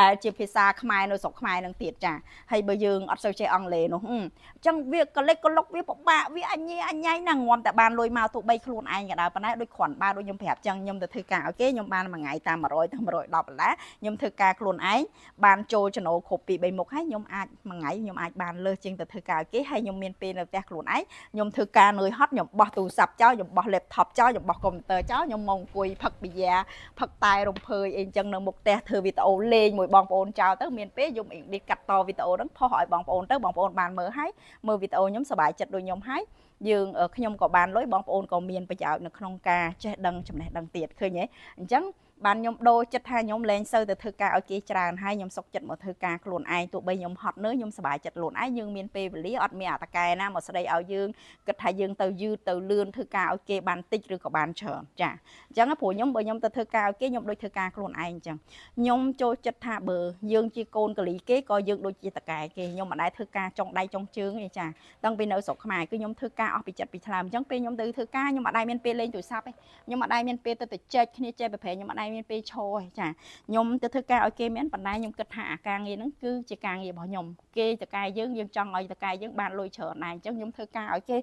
ដែលជាភាសាខ្មែរនៅស្រុកខ្មែរនឹងទៀតចាហើយបើយើងអត់សូវចេះអង់គ្លេសនោះអញ្ចឹងវាកលិចកលុកវាពិបាកវាអញញ៉ៃអញញ៉ៃណាងំតែបានលុយមកទោះបីខ្លួនឯងក៏ដោយប៉ុន្តែដូចគ្រាន់បើដូចខ្ញុំប្រាប់អញ្ចឹងខ្ញុំទៅធ្វើការអូខេខ្ញុំបានមួយថ្ងៃតាម100ទៅ110ដុល្លារខ្ញុំធ្វើការខ្លួនឯងបានចូលចំណូលគ្រប់ពី3មុខហើយខ្ញុំអាចមួយថ្ងៃខ្ញុំអាចបានលើសជាងទៅធ្វើការគេហើយខ្ញុំមានពេលនៅផ្ទះខ្លួនឯងខ្ញុំធ្វើការនឿយហត់ខ្ញុំបោះទូរស័ព្ទចោលខ្ញុំបោះ laptop ចោលខ្ញុំបោះកុំព្យូទ័រចោលខ្ញុំមកអង្គុយផឹកប៊ីយ៉ាផឹកតែរំភើយអីចឹងនៅមុខផ្ទះធ្វើវីដេអូលេងមួយបងប្អូនចោលទៅមានពេលខ្ញុំអ៊ីឌីតកាត់តវីដេអូហ្នឹងផុសឲ្យបងប្អូនទៅបងប្អូនបានមើលហើយមើលវីដេអូខ្ញុំសប្បាយចិត្តដូចខ្ញុំហើយយើងខ្ញុំក៏បានលុយបងប្អូនក៏មានប្រយោជន៍នៅក្នុងការចេះដឹងចំណេះដឹងទៀតឃើញទេអញ្ចឹងបានខ្ញុំដូរចិត្តថាខ្ញុំលែងសូវទៅធ្វើការឲ្យគេច្រើនហើយខ្ញុំសុកចិត្តមកធ្វើការខ្លួនឯងទោះបីខ្ញុំហត់នឿយខ្ញុំសប្បាយចិត្តខ្លួនឯងយើងមានពេលវេលាអត់មានអតកែណាមកស្ដីឲ្យយើងគិតថាយើងទៅយឺតទៅលឿនធ្វើការឲ្យគេបានតិចឬក៏បានច្រើនចាអញ្ចឹងព្រោះខ្ញុំបើខ្ញុំទៅធ្វើការឲ្យគេខ្ញុំដូចធ្វើការខ្លួនឯងអញ្ចឹងខ្ញុំចូលចិត្តថាបើយើងជាកូនកលីគេក៏យើងដូចជាតកែគេខ្ញុំមិនដែលធ្វើការចុងដៃចុងជើងទេចាតាំងពីនៅស្រុកខ្មែរគឺខ្ញុំធ្វើការអស់ពីចិត្តពីថ្លើមអញ្ចឹងពេលខ្ញុំទៅធ្វើការខ្ញុំអត់ដែលមានពេលលេងទូរស័ព្ទទេខ្ញុំអត់ដែលមានពេលទៅទៅចែកគ្នាចែកប្រព្រឹត្តខ្ញុំអត់ដែលមានពេលឈរទេចាខ្ញុំទៅធ្វើការឲ្យគេមានប៉ុន្តែខ្ញុំគិតថាអាការងារហ្នឹងគឺជាការងាររបស់ខ្ញុំគេតកាយយើងយើងចង់ឲ្យតកាយយើងបានលុយច្រើនដែរអញ្ចឹងខ្ញុំធ្វើការឲ្យគេ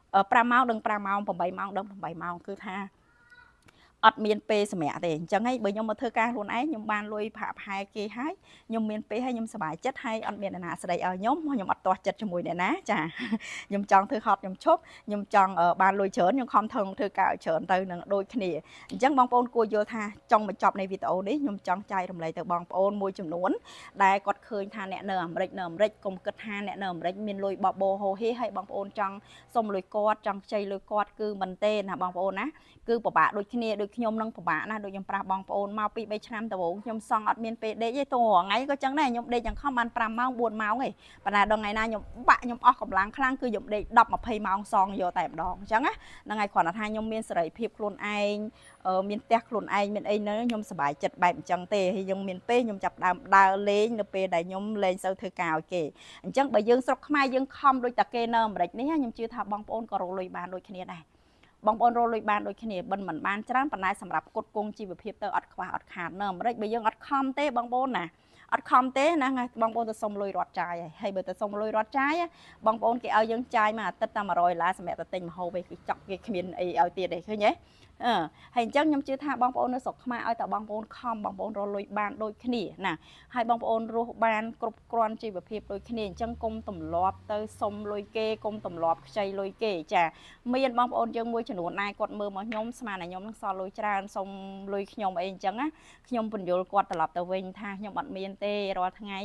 5ម៉ោងដល់5ម៉ោង8ម៉ោងដល់8ម៉ោងគឺថាអត់មានពេលសម្រាប់ទេអញ្ចឹងហើយបើខ្ញុំមកធ្វើការខ្លួនឯងខ្ញុំបានលុយប្រាក់ផែគេហើយខ្ញុំមានពេលហើយខ្ញុំសប្បាយចិត្តហើយអត់មានអ្នកណាស្ដីឲ្យខ្ញុំខ្ញុំអត់ទាស់ចិត្តជាមួយអ្នកណាចាខ្ញុំចង់ធ្វើហត់ខ្ញុំឈប់ខ្ញុំចង់បានលុយច្រើនខ្ញុំខំធ្វើធ្វើការឲ្យច្រើនទៅនឹងដូចគ្នាអញ្ចឹងបងប្អូនគួរយល់ថាចង់បញ្ចប់នៃវីដេអូនេះខ្ញុំចង់ចែករំលែកទៅបងប្អូនមួយចំនួនដែលគាត់ឃើញថាអ្នកនៅអាមេរិកនៅអាមេរិកកុំគិតថាអ្នកនៅអាមេរិកមានលុយបបោហោហេហើយបងប្អូនចង់សុំលុយគាត់ចង់ខ្ចីលុយគាត់គឺមិនទេណាបងប្អូនណាគឺពិបាកដូចគ្នាដូចខ្ញុំនឹងពិបាកណាស់ដូចខ្ញុំប្រាស់បងប្អូនមក2 3ឆ្នាំតវងខ្ញុំសង់អត់មានពេលដេកទេតោះថ្ងៃក៏ចឹងដែរខ្ញុំដេកយ៉ាងខំបាន5ម៉ោង4ម៉ោងឯងបណ្ណាដល់ថ្ងៃណាខ្ញុំបាក់ខ្ញុំអស់កម្លាំងខ្លាំងគឺខ្ញុំដេក10 20ម៉ោងសងយកតែម្ដងអញ្ចឹងណាហ្នឹងហើយគ្រាន់តែថាខ្ញុំមានសេរីភាពខ្លួនឯងមានផ្ទះខ្លួនឯងមានអីនៅខ្ញុំសប្បាយចិត្តបែបអញ្ចឹងទេហើយយើងមានពេលខ្ញុំចាប់ដើមដើរលេងនៅពេលដែលខ្ញុំលេងសូវធ្វើការឲ្យគេអញ្ចឹងបើយើងស្រុកខ្មែរយើងខំដូចតាគេនៅអាមេរិកនេះខ្ញុំជឿថាបងប្អូនក៏រកលុយបានដូចគ្នាដែរបងប្អូនរលុយបានដូចគ្នាបិណ្ឌមិនបានច្រើនប៉ុន្តែសម្រាប់គុតគងជីវភាពទៅអត់ខ្វះអត់ខាតនៅអាមេរិកបើយើងអត់ខំទេបងប្អូនណាអត់ខំទេណាបងប្អូនទៅសុំលុយរត់ចាយហើយបើទៅសុំលុយរត់ចាយបងប្អូនគេឲ្យយើងចាយមួយអាទិត្យតែ100ដុល្លារសម្រាប់តែទិញម្ហូបឯងគេចប់គេគ្មានអីឲ្យទៀតទេឃើញទេអឺហើយអញ្ចឹងខ្ញុំជឿថាបងប្អូននៅស្រុកខ្មែរឲ្យតែបងប្អូនខំបងប្អូនរលុយបានដូចគ្នាណាហើយបងប្អូនរស់បាន គ្រប់គ្រាន់ជីវភាពដូចគ្នាអញ្ចឹងគុំទម្លាប់ទៅសុំលុយគេគុំទម្លាប់ខ្ចីលុយគេចាមានបងប្អូនយើងមួយចំនួនដែរគាត់មើលមកខ្ញុំស្មានតែខ្ញុំនឹងសល់លុយច្រើនសុំលុយខ្ញុំអីអញ្ចឹងណាខ្ញុំពន្យល់គាត់ត្រឡប់ទៅវិញថាខ្ញុំអត់មានទេរាល់ថ្ងៃ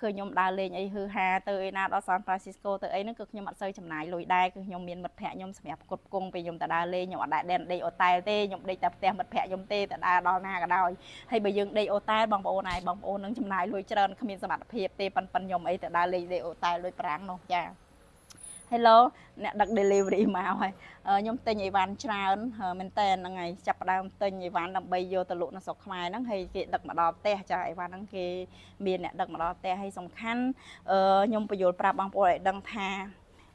ឃើញខ្ញុំដើរលេងអីហឺហាទៅឯណាដល់ San Francisco ទៅអីហ្នឹងគឺខ្ញុំអត់សូវចំណាយលុយដែរគឺខ្ញុំមានមិត្តភ័ក្តិខ្ញុំសម្រាប់ផ្គត់ផ្គង់ពេលខ្ញុំទៅដើរលេងខ្ញុំអត់ដែរដេនដេកអូតែលទេខ្ញុំដេកតែផ្ទះមិត្តភ័ក្ដិខ្ញុំ ទេតដើរដល់ណាក៏ដោយហើយបើយើងដេកអូតែលបងប្អូនឯងបងប្អូននឹងចំណាយលុយច្រើនគ្មានសមត្ថភាពទេប៉ិនប៉ិនខ្ញុំអីតដើរលេងដេកអូតែលលុយប្រាំងនោះចា៎ Hello អ្នកដឹក delivery មកហើយខ្ញុំទិញអីវ៉ាន់ច្រើនមែនតើហ្នឹងហើយចាប់ផ្ដើម ទិញអីវ៉ាន់ដើម្បីយកទៅលក់នៅស្រុកខ្មែរហ្នឹងហើយគេដឹកមកដល់ផ្ទះចាអីវ៉ាន់ហ្នឹងគេមានអ្នកដឹកមកដល់ផ្ទះហើយសំខាន់ខ្ញុំបញ្យល់ប្រាប់បងប្អូនឲ្យដឹងថា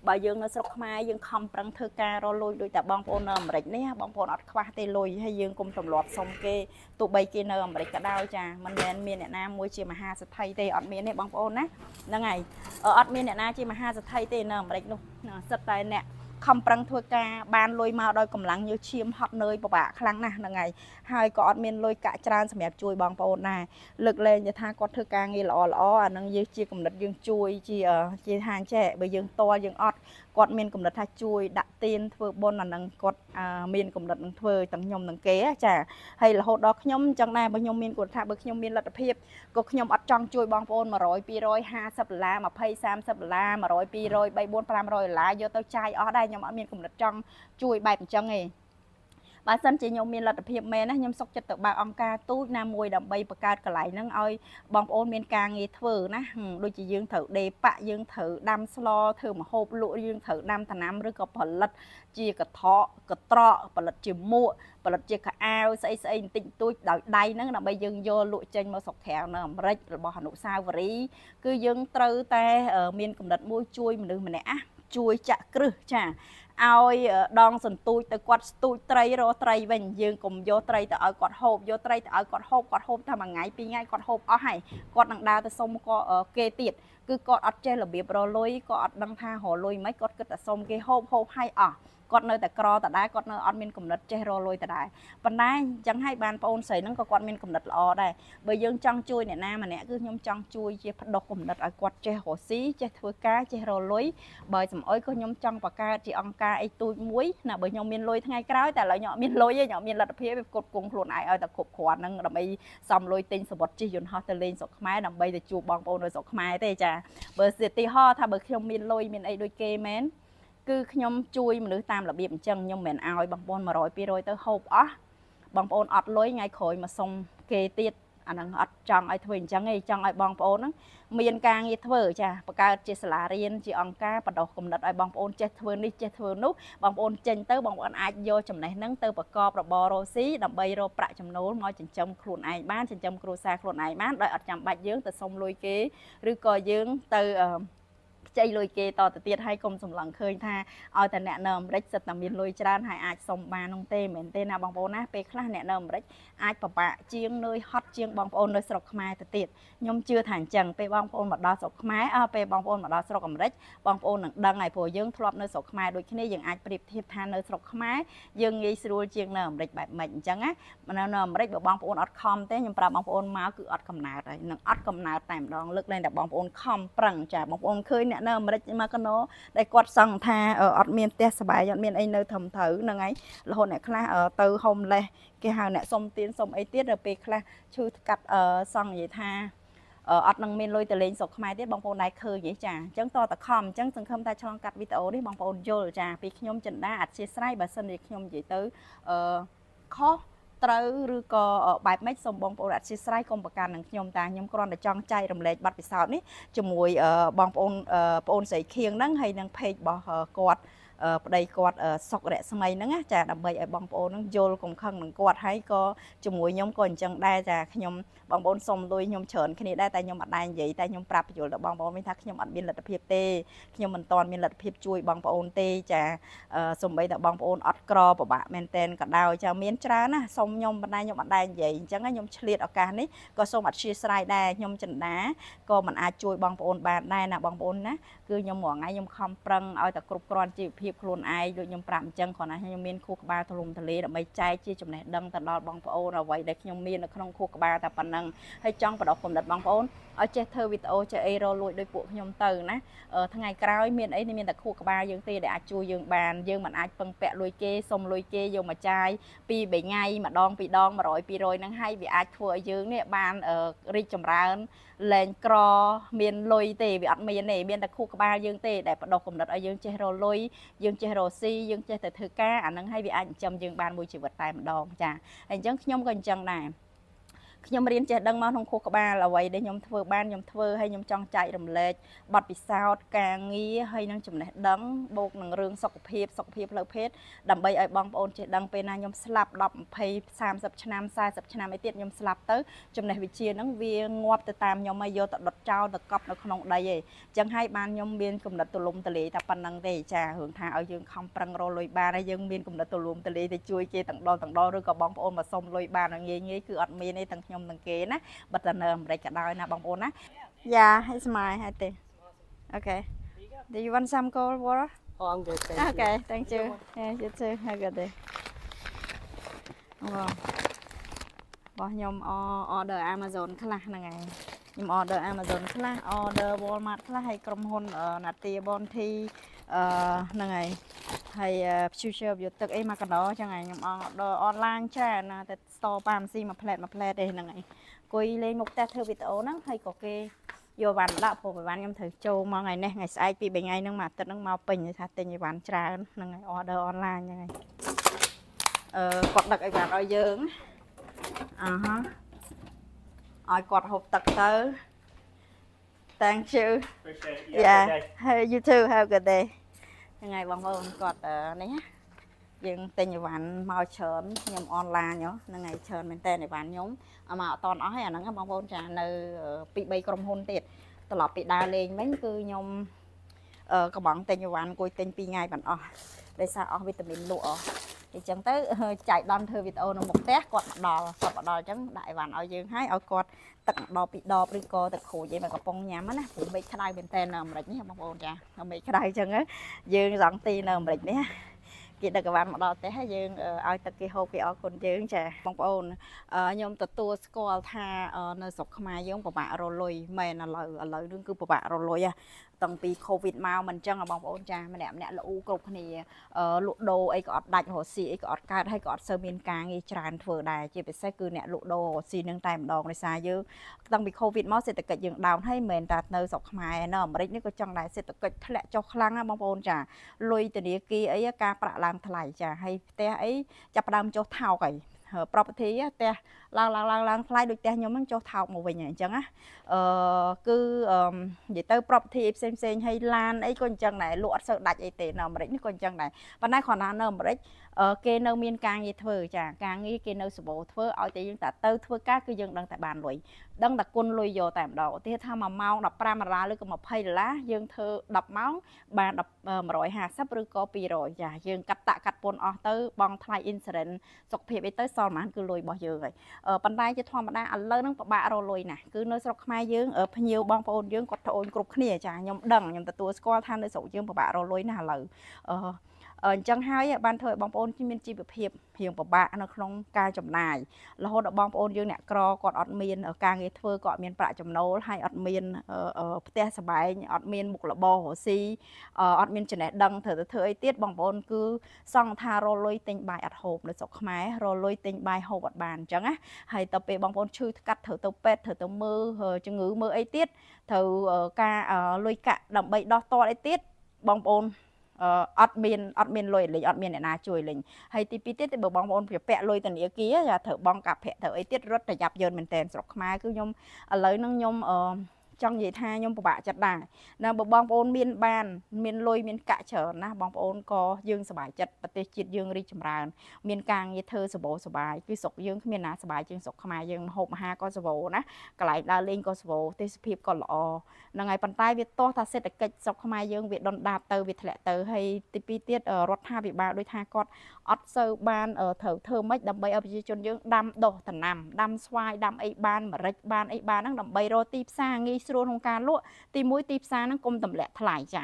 បើយើងនៅស្រុកខ្មែរយើងខំប្រឹងធ្វើការរលួយដោយតែបងប្អូននៅអាមេរិកនេះបងប្អូនអត់ខ្វះទេលុយហើយយើងគុំទម្លាប់សុំគេទោះបីគេនៅអាមេរិកក៏ដោយចាមិនមែនមានអ្នកណាមួយជាមហាសេដ្ឋីទេអត់មានទេបងប្អូនណាហ្នឹងហើយអត់មានអ្នកណាជាមហាសេដ្ឋីទេនៅអាមេរិកនោះសិតតែអ្នកខំប្រឹងធ្វើការបានលុយមកដោយកម្លាំងញើសឈាមហត់នឿយពិបាកខ្លាំងណាស់ហ្នឹងហើយហើយក៏អត់មានលុយកាក់ច្រើនសម្រាប់ជួយបងប្អូនដែរលើកលែងថាគាត់ធ្វើការងារល្អល្អអាហ្នឹងយើងជាកំណត់យើងជួយជាជាហាងចែបើយើងតល់យើងអត់គាត់មានកំណត់ថាជួយដាក់ទៀនធ្វើបុណ្យអានឹងគាត់មានកំណត់នឹងធ្វើទាំងខ្ញុំនឹងគេចាហើយរហូតដល់ខ្ញុំអញ្ចឹងដែរបើខ្ញុំមានគាត់ថាបើខ្ញុំមានលទ្ធភាពក៏ខ្ញុំអត់ចង់ជួយបងប្អូន100 250ដុល្លារ20 30ដុល្លារ100 200 3 4 500ដុល្លារយកទៅចាយអស់ដែរខ្ញុំអត់មានកំណត់ចង់ជួយបែបអញ្ចឹងទេបើសិនជាខ្ញុំមានលទ្ធភាពមែនណាខ្ញុំសុខចិត្តទៅបើកអង្គការទូចណាមួយដើម្បីបង្កើតកន្លែងហ្នឹងឲ្យបងប្អូនមានការងារធ្វើណាដូចជាយើងត្រូវដេប៉ាក់យើងត្រូវដាំស្លធ្វើម្ហូបលក់យើងត្រូវដាំដំណាំឬក៏ផលិតជាកត្រកកត្រកផលិតជាមួកផលិតជាកអាវស្អីស្អីបន្តិចតួចដោយដៃហ្នឹងដើម្បីយើងយកលក់ចេញមកស្រុកក្រៅនៅអាមេរិករបស់អនុសាវរីយ៍គឺយើងត្រូវតែមានកំណត់មួយជួយមនុស្សម្នាក់ណាជួយចាក់គ្រឹះចាឲ្យដងសន្ទូចទៅគាត់ស្ទូចត្រីរស់ត្រីវិញ យើងកុំយកត្រីទៅឲ្យគាត់ហូបយកត្រីទៅឲ្យគាត់ហូបគាត់ហូបតែមួយថ្ងៃពីរថ្ងៃគាត់ហូបអស់ហើយគាត់នឹងដើរទៅសុំក៏គេទៀតគឺគាត់អត់ចេះរបៀបរលុយគាត់អត់ដឹងថារលុយមិនគាត់គិតតែសុំគេហូបហូបហើយអស់គាត់នៅតែក្រតដែរគាត់នៅអត់មានគំនិតចេះរលួយតដែរប៉ុន្តែអញ្ចឹងហើយបានប្អូនស្រីហ្នឹងក៏គាត់មានគំនិតល្អដែរបើយើងចង់ជួយអ្នកណាម្នាក់គឺខ្ញុំចង់ជួយជាផ្ដុសគំនិតឲ្យគាត់ចេះរស់ស៊ីចេះធ្វើការចេះរលួយបើសំអុយក៏ខ្ញុំចង់បង្កើតជាអង្គការអីទូចមួយណាបើខ្ញុំមានលុយថ្ងៃក្រោយតែឥឡូវខ្ញុំអត់មានលុយទេខ្ញុំអត់មានលទ្ធភាពវាគ្រប់គងខ្លួនឯងឲ្យតែគ្រប់គ្រាន់ហ្នឹងដើម្បីសំលុយទិញសវត្ថជិះយន្តហោះទៅលេងស្រុកខ្មែរដើម្បីទៅជួបបងប្អូននៅស្រុកខ្មែរទេចាបើសិទ្ធិហោថាបើខ្ញុំមានលុយមានអីដូចគេមែនគឺខ្ញុំជួយមនុស្សតាមរបៀបអញ្ចឹងខ្ញុំមិនឲ្យបងប្អូន100 200ទៅហូបអស់បងប្អូនអត់លុយថ្ងៃក្រោយមកសុំគេទៀតអាហ្នឹងអត់ចង់ឲ្យធ្វើអញ្ចឹងទេចង់ឲ្យបងប្អូនហ្នឹងមានការងារធ្វើចាបង្កើតជាសាលារៀនជាអង្គការបដោះគំនិតឲ្យបងប្អូនចេះធ្វើនេះចេះធ្វើនោះបងប្អូនចេញទៅបងប្អូនអាចយកចំណេះហ្នឹងទៅប្រកបរបររកស៊ីដើម្បីរកប្រាក់ចំណូលមកចិញ្ចឹមខ្លួនឯងបានចិញ្ចឹមគ្រួសារខ្លួនឯងបានដោយអត់ចាំបាច់យើងទៅសុំលុយគេឬក៏យើងទៅខ្ចីលុយគេតទៅទៀតហើយកុំសម្លឹងឃើញថាឲ្យតែអ្នកនៅអាមេរិកសិតតែមានលុយច្រើនហើយអាចសុំបាននោះទេមែនទេណាបងប្អូនណាពេលខ្លះអ្នកនៅអាមេរិកអាចពិបាកជាងនឿយហត់ជាងបងប្អូននៅស្រុកខ្មែរទៅទៀតខ្ញុំជឿថាអញ្ចឹងពេលបងប្អូនមកដល់ស្រុកខ្មែរអើពេលបងប្អូនមកដល់ស្រុកអាមេរិកបងប្អូននឹងដឹងហើយព្រោះយើងធ្លាប់នៅស្រុកខ្មែរដូចគ្នាយើងអាចប្រៀបធៀបថានៅស្រុកខ្មែរយើងងាយស្រួលជាងនៅអាមេរិកបែបម៉េចអញ្ចឹងណានៅអាមេរិកបើបងប្អូនអត់ខំទេខ្ញុំប្រាប់បងប្អូនមកគឺអត់កំណើតហើយនឹងអត់កំណើតតែម្ដងលើកលែងតែបងប្អូនខំប្រឹងចាបងប្អូនឃើញអ្នកនៅអាមេរិកមកកណោដែលគាត់ សង្ឃថាអត់មានផ្ទះសបាយអត់មានអីនៅត្រឹមត្រូវហ្នឹងហើយរហូតអ្នកខ្លះទៅ homeless គេហៅអ្នកសុំទានសុំអីទៀតដល់ពេលខ្លះឈឺកាត់សង្ឃនិយាយថាអត់នឹងមានលុយទៅលេងស្រុកខ្មែរទៀតបងប្អូនដែរឃើញទេចាអញ្ចឹងតតខំអញ្ចឹងសង្ឃឹមថាឆ្លងកាត់វីដេអូនេះបងប្អូនយល់ចាពីខ្ញុំចិនដាអធិស្ស្រ័យបើសិនជាខ្ញុំនិយាយទៅអឺខុសត្រូវឬក៏បែបម៉េចសូមបងប្អូនអធិស្ឋានកុំប្រកាន់នឹងខ្ញុំតាខ្ញុំគ្រាន់តែចង់ចែករំលែកបទពិសោធន៍នេះជាមួយបងប្អូនបងប្អូនស្រីខៀងហ្នឹងហើយនឹង page របស់គាត់ប្តីគាត់សុករស្មីហ្នឹងណាចាដើម្បីឲ្យបងប្អូនហ្នឹងយល់កំខឹងនឹងគាត់ហើយក៏ជាមួយខ្ញុំក៏អញ្ចឹងដែរចាខ្ញុំបងប្អូនសុំលុយខ្ញុំច្រើនគ្នាដែរតែខ្ញុំអត់ដែរនិយាយតែខ្ញុំប្រាប់បញ្យល់ដល់បងប្អូនវិញថាខ្ញុំអត់មានលទ្ធភាពទេខ្ញុំមិនទាន់មានលទ្ធភាពជួយបងប្អូនទេចាសំបីតែបងប្អូនអត់ក្រពិបាកមែនតែនក៏ដោយចាមានច្រើនណាសុំខ្ញុំបណ្ដាខ្ញុំអត់ដែរនិយាយអញ្ចឹងខ្ញុំឆ្លៀតឱកាសនេះក៏សូមអធិស្ឋានដែរខ្ញុំចិន្តាក៏មិនអាចជួយបងប្អូនបានដែរណាបងប្អូនណាគឺខ្ញុំរងថ្ងៃខ្ញុំខំប្រឹងឲ្យតែគ្រប់គ្រាន់ជីវភាពភាពខ្លួនឯងដូចខ្ញុំប្រាប់អញ្ចឹងគ្រាន់តែខ្ញុំមានខួរក្បាលទូលំទូលាយដើម្បីចែកជាចំណេះដឹងទៅដល់បងប្អូនអ្វីដែលខ្ញុំមាននៅក្នុងខួរក្បាលតែប៉ុណ្ណឹងហើយចង់បដិសគំនិតបងប្អូនឲ្យចេះធ្វើវីដេអូចេះអីរលួចដោយពួកខ្ញុំទៅណាថ្ងៃក្រោយ មានអីមានតែខួរក្បាលយើងទេដែលអាចជួយយើងបានយើងមិនអាចពឹងពាក់លុយគេសុំលុយគេយកមកចាយពីរបីថ្ងៃម្ដងពីរដង100 200ហ្នឹងហើយវាអាចធ្វើឲ្យយើងនេះបានរីកចម្រើនលែងក្រមានលុយទេវាអត់មានទេមានតែខួរក្បាលយើងទេដែលបដោះកំណត់ឲ្យយើងចេះរលុយយើងចេះរស៊ីយើងចេះតែធ្វើការអាហ្នឹងហើយវាអាចចិញ្ចឹមយើងបានមួយជីវិតតែម្ដងចា៎ហើយអញ្ចឹងខ្ញុំក៏អញ្ចឹងដែរខ្ញុំរៀនចេះដឹងមកក្នុងខួរក្បាលអ្វីដែលខ្ញុំធ្វើបានខ្ញុំធ្វើហើយខ្ញុំចង់ចែករំលែកបទពិសោធន៍ការងារហើយនឹងចំណេះដឹងបូកនឹងរឿងសុខភាពសុខភាពផ្លូវភេទដើម្បីឲ្យបងប្អូនចេះដឹងពេលណាខ្ញុំស្លាប់10 20 30ឆ្នាំ40ឆ្នាំអីទៀតខ្ញុំស្លាប់ទៅចំណេះវិជ្ជាហ្នឹងវាងាប់ទៅតាមខ្ញុំហើយយកទៅដុតចោលទៅកប់នៅក្នុងដីឯងអញ្ចឹងហើយបានខ្ញុំមានគំនិតទូលំទូលាយតែប៉ុណ្ណឹងទេចារឿងថាឲ្យយើងខំប្រឹងរកលុយបានហើយយើងមានគំនិតទូលំទូលាយទៅជួយគេទាំងដល់ទាំងដល់ឬក៏បងប្អូនមកសុំលុយបានងាយងាយគឺអត់មានទេទាំងខ្ញុំខ្ញុំនឹងគេណាបើតើនៅអាមេរិកក៏ដោយណាបងប្អូនណា Yeah hey smile hey ទេ Okay Do you want some cold water? Oh I'm good thank you Okay thank you Yeah you too have a good day Wow របស់ខ្ញុំ order Amazon ខ្លះហ្នឹងហើយខ្ញុំ order Amazon ខ្លះ order Walmart ខ្លះហើយក្រុមហ៊ុន Natia Bonti អឺហ្នឹងហើយហើយ future វាទឹកអីមកកណ្ដោចឹងហើយខ្ញុំអត់ដល់ online ច្រើនណាតែតប៉ាមស៊ីមួយផ្លែតមួយផ្លែតទេហ្នឹងហើយអង្គុយលេងមុខផ្ទះធ្វើវីដេអូហ្នឹងហើយក៏គេយកវ៉ាន់ដាក់ព្រោះវ៉ាន់ខ្ញុំត្រូវចូលមកថ្ងៃនេះថ្ងៃស្អែកពីរបីថ្ងៃហ្នឹងមួយអាទិត្យហ្នឹងមកពេញថាទិញអីវ៉ាន់ច្រើនហ្នឹងហើយ order online ហ្នឹងហើយអឺគាត់ដឹកអីវ៉ាន់ឲ្យយើងអាហាឲ្យគាត់ហូបទឹកទៅ Thank you Yeah, hey you too have a good day ថ្ងៃបងប្អូនគាត់នេះណាយើងទិញអីវ៉ាន់មកច្រើនខ្ញុំអនឡាញហ្នឹងហើយច្រើនមែនតើអីវ៉ាន់ខ្ញុំមកអត់តន់អស់ហើយអាហ្នឹងបងប្អូនចានៅពី3ក្រុមហ៊ុនទៀតត្រឡប់ពីដើរលេងវិញគឺខ្ញុំកំងទិញអីវ៉ាន់គួយទិញ2ថ្ងៃបានអស់ដោយសារអស់វីតាមីនលក់អស់អញ្ចឹងទៅចៃដន្យធ្វើវីដេអូនៅមុខផ្ទះគាត់មកដល់គាត់មកដល់អញ្ចឹងដាក់អីវ៉ាន់ឲ្យយើងហើយឲ្យគាត់ទឹកដបពីរដបឬក៏ទឹកក្រូចអីមកកំប៉ុងញ៉ាំណាព្រោះមេឃក្តៅមែនតើនៅអាមេរិកនេះបងប្អូនចាមេឃក្តៅអញ្ចឹងយើងរងទីនៅអាមេរិកនេះគេដឹកវ៉ាន់មកដល់ផ្ទះហើយយើងឲ្យទឹកគេហូបគេអរគុណយើង ចាបងប្អូនខ្ញុំទទួលស្គាល់ថានៅស្រុកខ្មែរយើងពិបាករលុយមែនឥឡូវឥឡូវនឹងគឺពិបាករលុយតាំងពី Covid មកមិនចឹងបងប្អូនចាម្នាក់ម្នាក់ល្អូគ្រប់គ្នាលក់ដូរអីក៏អត់ដាច់រស់ស៊ីអីក៏អត់កើតហើយក៏អត់សូវមានការងារច្រើនធ្វើដែរជាពិសេសគឺអ្នកលក់ដូររស់ស៊ីនឹងតែម្ដងដោយសារយើងតាំងពី Covid មកសេដ្ឋកិច្ចយើង down ហើយមិនតែនៅស្រុកខ្មែរនៅអាមេរិកនេះក៏ចង់ដែរសេដ្ឋកិច្ចធ្លាក់ចុះខ្លាំងណាបងប្អូនចាលុយធនាគារអីការប្រាក់ឡើងថ្លៃចាហើយផ្ទះអីចាប់ដើមចុះថោកហើយ property ផ្ទះឡើងឡើងឡើងឡើងថ្លៃដូចផ្ទះខ្ញុំហ្នឹងចុះថោកមកវិញអញ្ចឹងណាអឺគឺនិយាយទៅ property ផ្សេងផ្សេងហើយឡានអីក៏អញ្ចឹងដែរលក់អត់សូវដាច់អីទេនៅអាមេរិកនេះក៏អញ្ចឹងដែរប៉ុន្តែគ្រាន់តែនៅអាមេរិកគេនៅមានការងារធ្វើចាការងារគេនៅសម្បូរធ្វើឲ្យតែយើងតែទៅធ្វើការគឺយើងដឹងតែបានលុយដឹងតែគុណលុយយកតែម្ដងឧទាហរណ៍ថា1ម៉ោង15ដុល្លារឬក៏20ដុល្លារយើងធ្វើ10ម៉ោង បាន150ឬក៏200ចាយើងកាត់តាក់កាត់ពន្ធអស់ទៅ បង់ថ្លៃ insurance សុខភាពអីទៅសល់ប៉ុន្មានគឺលុយរបស់យើងហើយប៉ុន្តែជាធម្មតាឥឡូវហ្នឹងពិបាករលុយណាស់គឺនៅស្រុកខ្មែរយើងភ្ញៀវបងប្អូនយើងគាត់ត្អូនគ្រប់គ្នាចាខ្ញុំដឹងខ្ញុំទទួលស្គាល់ថានៅស្រុកយើងពិបាករលុយណាស់ឥឡូវអឺអញ្ចឹងហើយបានធ្វើឲ្យបងប្អូនមានជីវភាពរៀងពិបាកនៅក្នុងការចំណាយរហូតដល់បងប្អូនយើងអ្នកក្រគាត់អត់មាន ការងារធ្វើគាត់អត់មានប្រាក់ចំណូលហើយអត់មានផ្ទះសម្បែងអត់មានមុខរបររស់ស៊ីអត់មានចំណេះដឹងត្រូវទៅធ្វើអីទៀតបងប្អូនគឺសង្ឃថារលុយទិញបាយអត់ហូបនៅស្រុកខ្មែររលុយទិញបាយហូបអត់បានអញ្ចឹងណាហើយទៅពេលបងប្អូនឈឺថ្កាត់ត្រូវទៅពេទ្យត្រូវទៅមើលជំងឺមើលអីទៀតត្រូវការលុយកាក់ដើម្បីដោះតតអីទៀតបងប្អូនអត់មានអត់មានលុយលេងអត់មានអ្នកណាជួយលេងហើយទីពីរទៀតបើបងប្អូនប្រពាក់លុយធនាគារត្រូវបងកាប្រាក់ត្រូវអីទៀតរត់ប្រយ័ត្នយឺនមែនតែនស្រុកខ្មែរគឺខ្ញុំឥឡូវហ្នឹងខ្ញុំអឺចង់និយាយថាខ្ញុំពិបាកចិត្តដែរណាបើបងប្អូនមានបានមានលុយមានកាក់ច្រើនណាស់បងប្អូនក៏យើងសប្បាយចិត្តប្រទេសជាតិយើង រីកចម្រើនមានការងារធ្វើសបោសបាយគឺស្រុកយើងគ្មានណាសប្បាយជាងស្រុកខ្មែរយើងមហូបអាហារក៏សវោណាកន្លែងដើរលេងក៏សវោទេសភាពក៏ល្អហ្នឹងហើយប៉ុន្តែវាទាស់ថាសេដ្ឋកិច្ចស្រុកខ្មែរយើងវាដុនដាបទៅវាធ្លាក់ទៅហើយទីពីរទៀតរដ្ឋាភិបាលដូចថាគាត់អត់សូវបានត្រូវធ្វើម៉េចដើម្បីឲ្យប្រជាជនយើងដាំដុះដំណាំដាំស្វាយដាំអីបានម្រេចបានអីបានហ្នឹងដើម្បីរកទីផ្សារងាយស្រួលក្នុងការលក់ទី1ទីផ្សារហ្នឹងកុំទម្លាក់ថ្លៃចា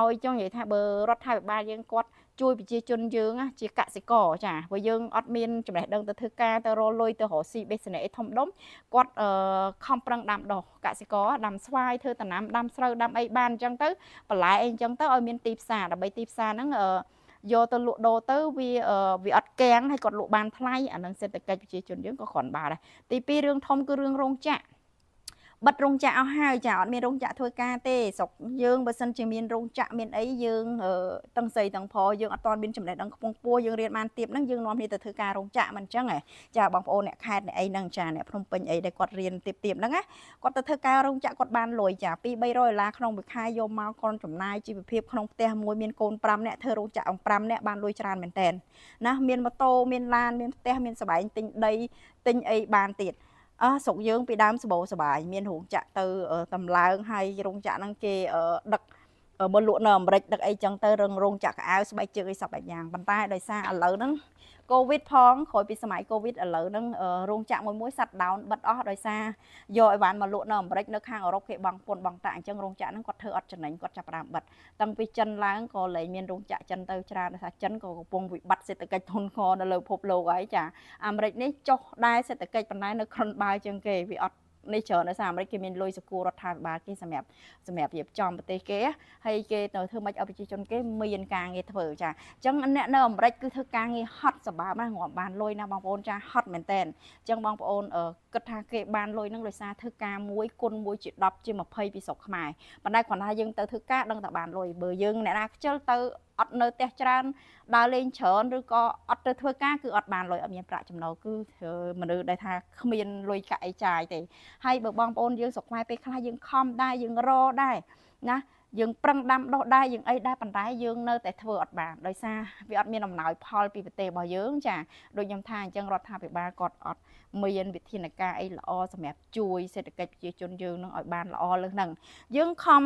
ឲ្យចង់និយាយថាបើរដ្ឋាភិបាលយើងគាត់ជួយប្រជាជនយើងជាកសិករចាព្រោះយើងអត់មានចំណេះដឹងទៅធ្វើការទៅរលុយទៅរកស៊ី business ឯធំដុំគាត់ខំប្រឹងដាំដុះកសិករដាំស្វាយធ្វើដំណាំដាំស្រូវដាំអីបានអញ្ចឹងទៅបន្លែអីអញ្ចឹងទៅឲ្យមានទីផ្សារដើម្បីទីផ្សារហ្នឹងយកទៅលក់ដូរទៅវាវាអត់កៀងហើយគាត់លក់បានថ្លៃអានឹងសេដ្ឋកិច្ចប្រជាជនយើងក៏គ្រាន់បានដែរទី2រឿងធំគឺរឿងរោងចក្របិទរោងចក្រអស់ហើយចាអត់មានរោងចក្រធ្វើការទេស្រុកយើងបើសិនជាមានរោងចក្រមានអីយើងទាំងស្រីទាំងប្រយើងអត់ទាន់មានចំណេះដឹងខ្ពង់ខ្ពស់យើងរៀនបានទៀតហ្នឹងយើងនាំគ្នាទៅធ្វើការរោងចក្រមិនអញ្ចឹងចាបងប្អូនអ្នកខេត្តអ្នកអីហ្នឹងចាអ្នកភ្នំពេញអីដែលគាត់រៀនទៀតទៀតហ្នឹងណាគាត់ទៅធ្វើការរោងចក្រគាត់បានលុយចា2 300ដុល្លារក្នុងមួយខែយកមកគាត់ចំណាយជីវភាពក្នុងផ្ទះមួយមានកូន5នាក់ធ្វើរោងចក្រ5នាក់បានលុយច្រើនមែនតើណាមានម៉ូតូមានឡានមានផ្ទះមានសបែងទិញដីទិញអីបានទៀតអស់ស្រុកយើងពីដើមសបោសបាយមានរោងចក្រទៅតម្លើងហើយរោងចក្រហ្នឹងគេដឹកបើលក់នៅអាមេរិកដឹកអីចឹងទៅរឹងរងចាក់កៅអៅស្បែកជើងអីសពបែបយ៉ាងប៉ុន្តែដោយសារឥឡូវហ្នឹងកូវីដផងក្រោយពីសម័យកូវីដឥឡូវហ្នឹងរោងចក្រមួយមួយសាត់ដោនបិទអស់ដោយសារយកអីវ៉ាន់មកលក់នៅអាមេរិកនៅខាងអឺរ៉ុបគេបង់ពន្ធបង់តាក់អញ្ចឹងរោងចក្រហ្នឹងគាត់ធ្វើអត់ចំណេញគាត់ចាប់ផ្ដើមបិទតាំងពីចិនឡើងក៏លែងមានរោងចក្រចិនទៅច្រើនដោយសារចិនក៏កំពុងវិបត្តិសេដ្ឋកិច្ចធនធាននៅលើពិភពលោកហើយចាអាមេរិកនេះចុះដែរសេដ្ឋកិច្ចប៉ុន្តែនៅក្រុនបាយជាងគេវាអត់នេះច្រើននៅសារអាមេរិកគេមានលុយសកូរដ្ឋាភិបាលគេសម្រាប់សម្រាប់រៀបចំប្រទេសគេហើយគេទៅធ្វើម៉េចឲ្យប្រជាជនគេមានការងារធ្វើចាអញ្ចឹងអ្នកនៅអាមេរិកគឺធ្វើការងារហត់សម្បើមណាស់ងាប់បានលុយណាបងប្អូនចាហត់មែនតែនអញ្ចឹងបងប្អូនគិតថាគេបានលុយនឹងដោយសារធ្វើការមួយគុណមួយជា10ជា20ពីស្រុកខ្មែរប៉ុន្តែគ្រាន់តែយើងទៅធ្វើការដឹងតែបានលុយបើយើងអ្នកណាខ្ជិលទៅអត់នៅផ្ទះច្រើនដើរលេងច្រើនឬក៏អត់ទៅធ្វើការគឺអត់បានលុយអត់មានប្រាក់ចំណូលគឺមនុស្សដែលថាគ្មានលុយកាក់អីចាយទេហើយបើបងប្អូនយើងស្រុកខ្មែរពេលខ្លះយើងខំដែរយើងរដែរណាយើងប្រឹងដាំដុះដែរយើងអីដែរប៉ុន្តែយើងនៅតែធ្វើអត់បានដោយសារវាអត់មានអំណោយផលពីប្រទេសរបស់យើងចាដូចខ្ញុំថាអញ្ចឹងរដ្ឋាភិបាលគាត់អត់មាន វិធានការអីល្អសម្រាប់ជួយសេដ្ឋកិច្ចប្រជាជនយើងនឹងឲ្យបានល្អលើសហ្នឹងយើងខំ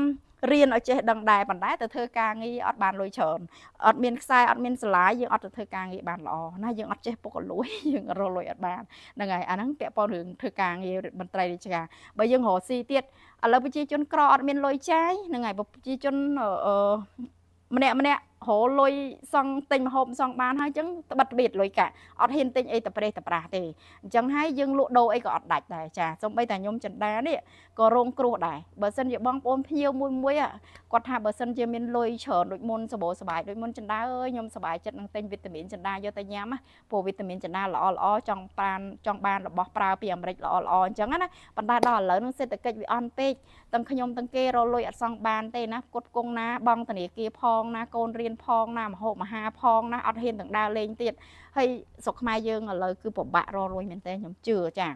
រៀនឲ្យចេះដឹងដែរប៉ុន្តែទៅធ្វើការងារអត់បានលុយច្រើនអត់មានខ្សែអត់មានសាលាយើងអត់ទៅធ្វើការងារបានល្អណាយើងអត់ចេះពុករលួយយើងរលួយអត់បានហ្នឹងហើយអាហ្នឹងពាក់ព័ន្ធរឿងធ្វើការងារមន្ត្រីរាជការបើយើងរកស៊ីទៀតឥឡូវប្រជាជនក្រអត់មានលុយចាយហ្នឹងហើយប្រជាជនម្នាក់ម្នាក់រលុយសង់ទិញម្ហូបសង់បានហើយអញ្ចឹងត្បិតត្បៀតលុយកាក់អត់ហ៊ានទិញអីតប្រេះតប្រាស់ទេអញ្ចឹងហើយយើងលក់ដូរអីក៏អត់ដាច់ដែរចាសូម្បីតែខ្ញុំចិនដានេះក៏រងគ្រោះដែរបើសិនជាបងប្អូនភ្ញៀវមួយមួយគាត់ថាបើសិនជាមានលុយច្រើនដូចមុនសបោសបាយដូចមុនចិនដាអើយខ្ញុំសប្បាយចិត្តនឹងទិញវីតាមីនចិនដាយកទៅញ៉ាំព្រោះវីតាមីនចិនដាល្អល្អចង់បានចង់បានរបស់ប្រើពីអាមេរិកល្អល្អអញ្ចឹងណាប៉ុន្តែដល់ឥឡូវនឹងសេដ្ឋកិច្ចវាអន់ពេកទាំងខ្ញុំទាំងគេរលុយអត់សង់បានទេណាគុតគង់ណាបងធនាគារផងណាកូនរៀននផងណាមហូបអាហារផងណាអត់ហ៊ានទាំងដើរលេងទៀតហើយស្រុកខ្មែរយើងឥឡូវគឺពិបាករលួយមែនទេខ្ញុំជឿចា៎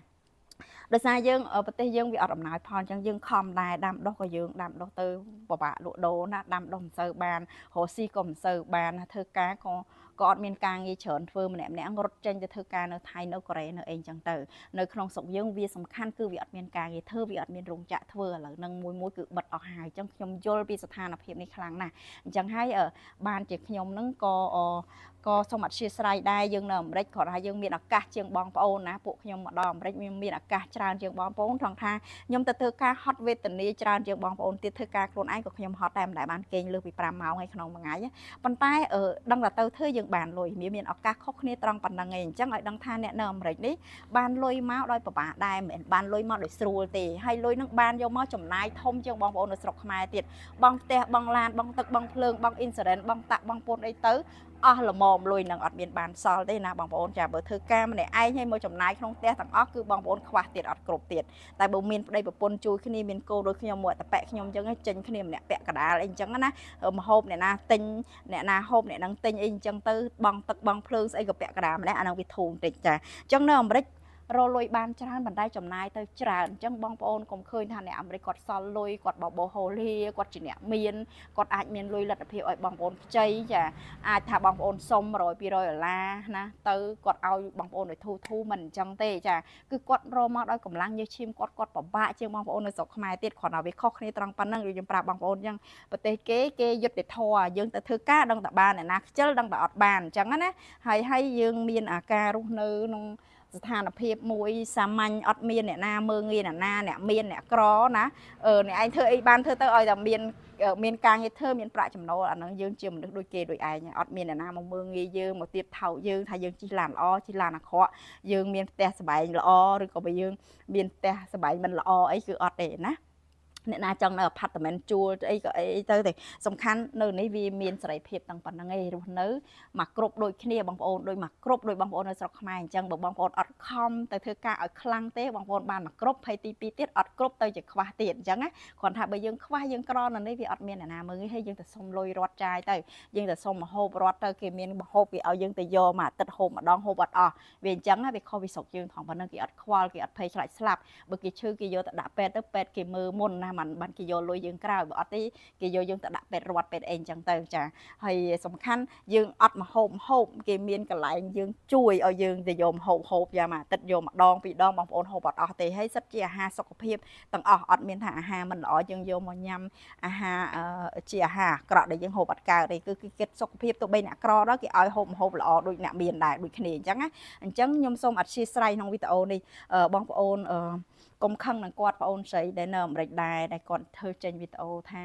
ដោយសារយើងប្រទេសយើងវាអត់អំណោយផលអញ្ចឹងយើងខំដែរដាំដុះក៏យើងដាំដុះទៅពិបាកលក់ដូរណាដាំដុះមិនសូវបានរស់ស៊ីក៏មិនសូវបានធ្វើការក៏ក៏អត់មានការងារច្រើនធ្វើម្នាក់ម្នាក់រត់ចេញទៅធ្វើការនៅថៃនៅកូរ៉េនៅអីចឹងទៅនៅក្នុងស្រុកយើងវាសំខាន់គឺវាអត់មានការងារធ្វើវាអត់មានរោងចក្រធ្វើឥឡូវនឹងមួយមួយគឺបិទអស់ហើយចឹងខ្ញុំយល់ពីស្ថានភាពនេះខ្លាំងណាស់អញ្ចឹងហើយបានជាខ្ញុំនឹងក៏ក៏សូមអធិស្ឋានដែរយើងនៅអាមេរិកគ្រាន់តែយើងមានឱកាសជាងបងប្អូនណាពួកខ្ញុំមកដល់អាមេរិកមានមានឱកាសច្រើនជាងបងប្អូនថងថាខ្ញុំទៅធ្វើការហត់វេទនាច្រើនជាងបងប្អូនទៀតធ្វើការខ្លួនឯងក៏ខ្ញុំហត់ដែរមិនដែលបានគេងលើសពី5ម៉ោងឯក្នុងមួយថ្ងៃប៉ុន្តែដឹងតែទៅធ្វើយើងយើងបានលុយវាមានឱកាសខុសគ្នាត្រង់ប៉ុណ្ណឹងឯងអញ្ចឹងឲ្យដឹងថាអ្នកនៅអាមេរិកនេះបានលុយមកដោយប្របាដែរមិនមែនបានលុយមកដោយស្រួលទេហើយលុយនឹងបានយកមកចំណាយធំជាងបងប្អូននៅស្រុកខ្មែរទៀតបងផ្ទះបងឡានបងទឹកបងភ្លើងបងអ៊ីនស៊ូរ៉ែនបងតាក់បងពន្ធអីទៅអស់ល្មមលុយនឹងអត់មានបានសល់ទេណាបងប្អូនចាបើធ្វើការម្នាក់ឯងហើយមកចំណាយក្នុងផ្ទះទាំងអស់គឺបងប្អូនខ្វះទៀតអត់គ្រប់ទៀតតែបើមានប្តីប្រពន្ធជួយគ្នាមានកូនដូចខ្ញុំមកតប៉ែខ្ញុំអញ្ចឹងចេញគ្នាម្នាក់ពាក់កដាលអីអញ្ចឹងណាមហូបអ្នកណាទិញអ្នកណាហូបអ្នកនឹងទិញអីអញ្ចឹងទៅបងទឹកបងភ្លើងស្អីក៏ពាក់កដាលម្នាក់អានឹងវាធូរបន្តិចចាអញ្ចឹងនៅអាមេរិករលុយបានច្រើនបណ្ដៃចំណាយទៅច្រើនអញ្ចឹងបងប្អូនកុំឃើញថាអ្នកអាមេរិកគាត់សល់លុយគាត់បបោហូលីគាត់ជាអ្នកមានគាត់អាចមានលុយលទ្ធភាពឲ្យបងប្អូនខ្ចីចាអាចថាបងប្អូនសុំ100 200ដុល្លារណាទៅគាត់ឲ្យបងប្អូនឲ្យធូធូមិនអញ្ចឹងទេចាគឺគាត់រមកដោយកម្លាំងញើសឈាមគាត់គាត់ពិបាកជាងបងប្អូននៅស្រុកខ្មែរទៀតគ្រាន់តែវាខុសគ្នាត្រង់ប៉ុណ្ណឹងដូចខ្ញុំប្រាប់បងប្អូនអញ្ចឹងប្រទេសគេគេយុត្តិធម៌យើងទៅធ្វើការដឹងតែបានអ្នកណាខ្ជិលដឹងតែអត់បានអញ្ចឹងណាហើយហើយយើងមានអាការរស់នៅក្នុងស្ថានភាពមួយសាមញ្ញអត់មានអ្នកណាមើងងាយអ្នកណា អ្នកមានអ្នកក្រណាអ្នកឯងធ្វើអីបានធ្វើទៅឲ្យតែមាន មានការងារធ្វើមានប្រាក់ចំណូលអាហ្នឹងយើងជាមនុស្សដូចគេដូចឯងអត់មានអ្នកណាមកមើងងាយយើងមកទៀបថោកយើងថាយើងជិះឡានល្អជិះឡានអាក្រក់យើងមានផ្ទះសម្បែងល្អឬក៏បើយើងមានផ្ទះសម្បែងមិនល្អអីគឺអត់ទេណាអ្នកណាចង់នៅអផាតមិនជួលអីក៏អីទៅទេសំខាន់នៅនេះវាមានសេរីភាពទាំងប៉ុណ្ណឹងឯងរស់នៅមកគ្រប់ដូចគ្នាបងប្អូនដូចមកគ្រប់ដូចបងប្អូននៅស្រុកខ្មែរអញ្ចឹងបើបងប្អូនអត់ខំទៅធ្វើការឲ្យខ្លាំងទេបងប្អូនបានមកគ្រប់ភ័យទី2ទៀតអត់គ្រប់ទៅជាខ្វះទៀតអញ្ចឹងណាគ្រាន់ថាបើយើងខ្វះយើងក្រនៅនេះវាអត់មានអ្នកណាមើលហើយយើងទៅសុំលុយរត់ចាយទៅយើងទៅសុំមហូបរត់ទៅគេមានមហូបគេឲ្យយើងទៅយកមកអាទិត្យហូបម្ដងហូបអត់អស់វាអញ្ចឹងណាវាខុសវាស្រុកយើងថងប៉ុណ្ណឹងគេអត់ខ្វល់គេអត់ភ័យខ្លាចស្លាប់បើគេឈឺគេយកទៅដាក់ពេទ្យទៅពេទ្យគេមើលមុនណាមិនបានគេយកលុយយើងក្រោយបើអត់ទេគេយកយើងទៅដាក់ពេទ្យរដ្ឋពេទ្យអីចឹងទៅចាហើយសំខាន់យើងអត់មហូបហូបគេមានកន្លែងយើងជួយឲ្យយើងទៅយកម្ហូបហូបយ៉ាងមកទឹកយកម្ដងពីរដងបងប្អូនហូបអត់អស់ទេហើយសិតជាអាហារសុខភាពទាំងអស់អត់មានថាអាហារមិនល្អយើងយកមកញ៉ាំអាហារជាអាហារអាក្រក់ដែលយើងហូបអត់កើតទេគឺគឺគិតសុខភាពទៅបីអ្នកក្រដល់គេឲ្យហូបម្ហូបល្អដូចអ្នកមានដែរដូចគ្នាអញ្ចឹងណាអញ្ចឹងខ្ញុំសូមអធិស្ឋានក្នុងវីដេអូនេះបងប្អូនអឺកុំខឹងនឹងគាត់ប្អូនស្រីដែលនៅអាមេរិកដែរដែលគាត់ធ្វើចេញវីដេអូថា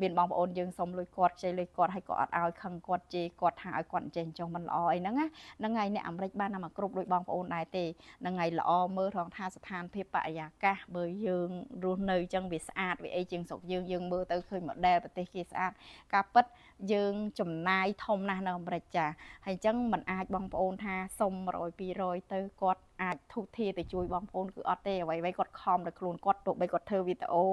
មានបងប្អូនយើងសុំលុយគាត់ខ្ចីលុយគាត់ហើយគាត់អត់ឲ្យខឹងគាត់ជេរគាត់ថាឲ្យគាត់ចេះចុះមិនល្អអីហ្នឹងណាហ្នឹងហើយអ្នកអាមេរិកបានតែមកគ្រប់ដូចបងប្អូនដែរទេហ្នឹងហើយល្អមើលរងថាស្ថានភាពបរិយាកាសបើយើងរស់នៅចឹងវាស្អាតវាអីជាងស្រុកយើងយើងមើលទៅឃើញ model ប្រទេសគេស្អាតការពិតយើងចំណាយធំណាស់នៅអាមេរិកចាហើយអញ្ចឹងมันអាចបងប្អូនថាសុំ100 200ទៅគាត់អាចទុធាទៅជួយបងប្អូនគឺអត់ទេអ្វីៗគាត់ខំដល់ខ្លួនគាត់ទោះបីគាត់ធ្វើវីដេអូ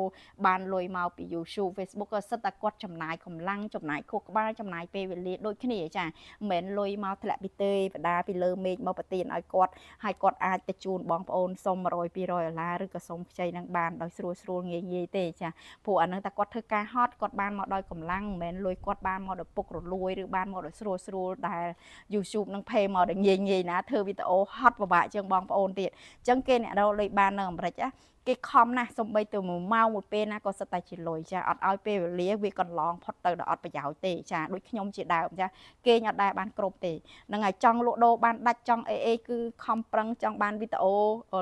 បានលុយមកពី YouTube Facebook ក៏សិតតែគាត់ចំណាយកម្លាំងចំណាយខួរក្បាលចំណាយពេលវេលាដូចគ្នាចាមិនមែនលុយមកធ្លាក់ពីទេបដាពីលើមេឃមកប្រទានឲ្យគាត់ហើយគាត់អាចទៅជូនបងប្អូនសុំ100 200ដុល្លារឬក៏សុំខ្ចីនឹងបានដោយស្រួលស្រួលងាយងាយទេចាព្រោះអានឹងតែគាត់ធ្វើការហត់គាត់បានមកដោយកម្លាំងមិនមែនលុយគាត់បានមកដោយពុករលួយឬបានមកដោយស្រួលស្រួលដែល YouTube នឹង pay មកដោយងាយងាយណាធ្វើវីដេអូហត់ពិបាកជាងបងប្អូនទៀតអញ្ចឹងគេអ្នករកលុយបាននៅអាមេរិកណាគេខំណាស់សំបីទៅមួយម៉ោងមួយពេលណាក៏សិតតែជាលុយចាអត់ឲ្យពេលវេលាវាកន្លងផុតទៅដល់អត់ប្រយោជន៍ទេចាដូចខ្ញុំជាដើមចាគេញអត់ដែរបានគ្រប់ទេហ្នឹងហើយចង់លក់ដូរបានដាច់ចង់អេអេគឺខំប្រឹងចង់បានវីដេអូ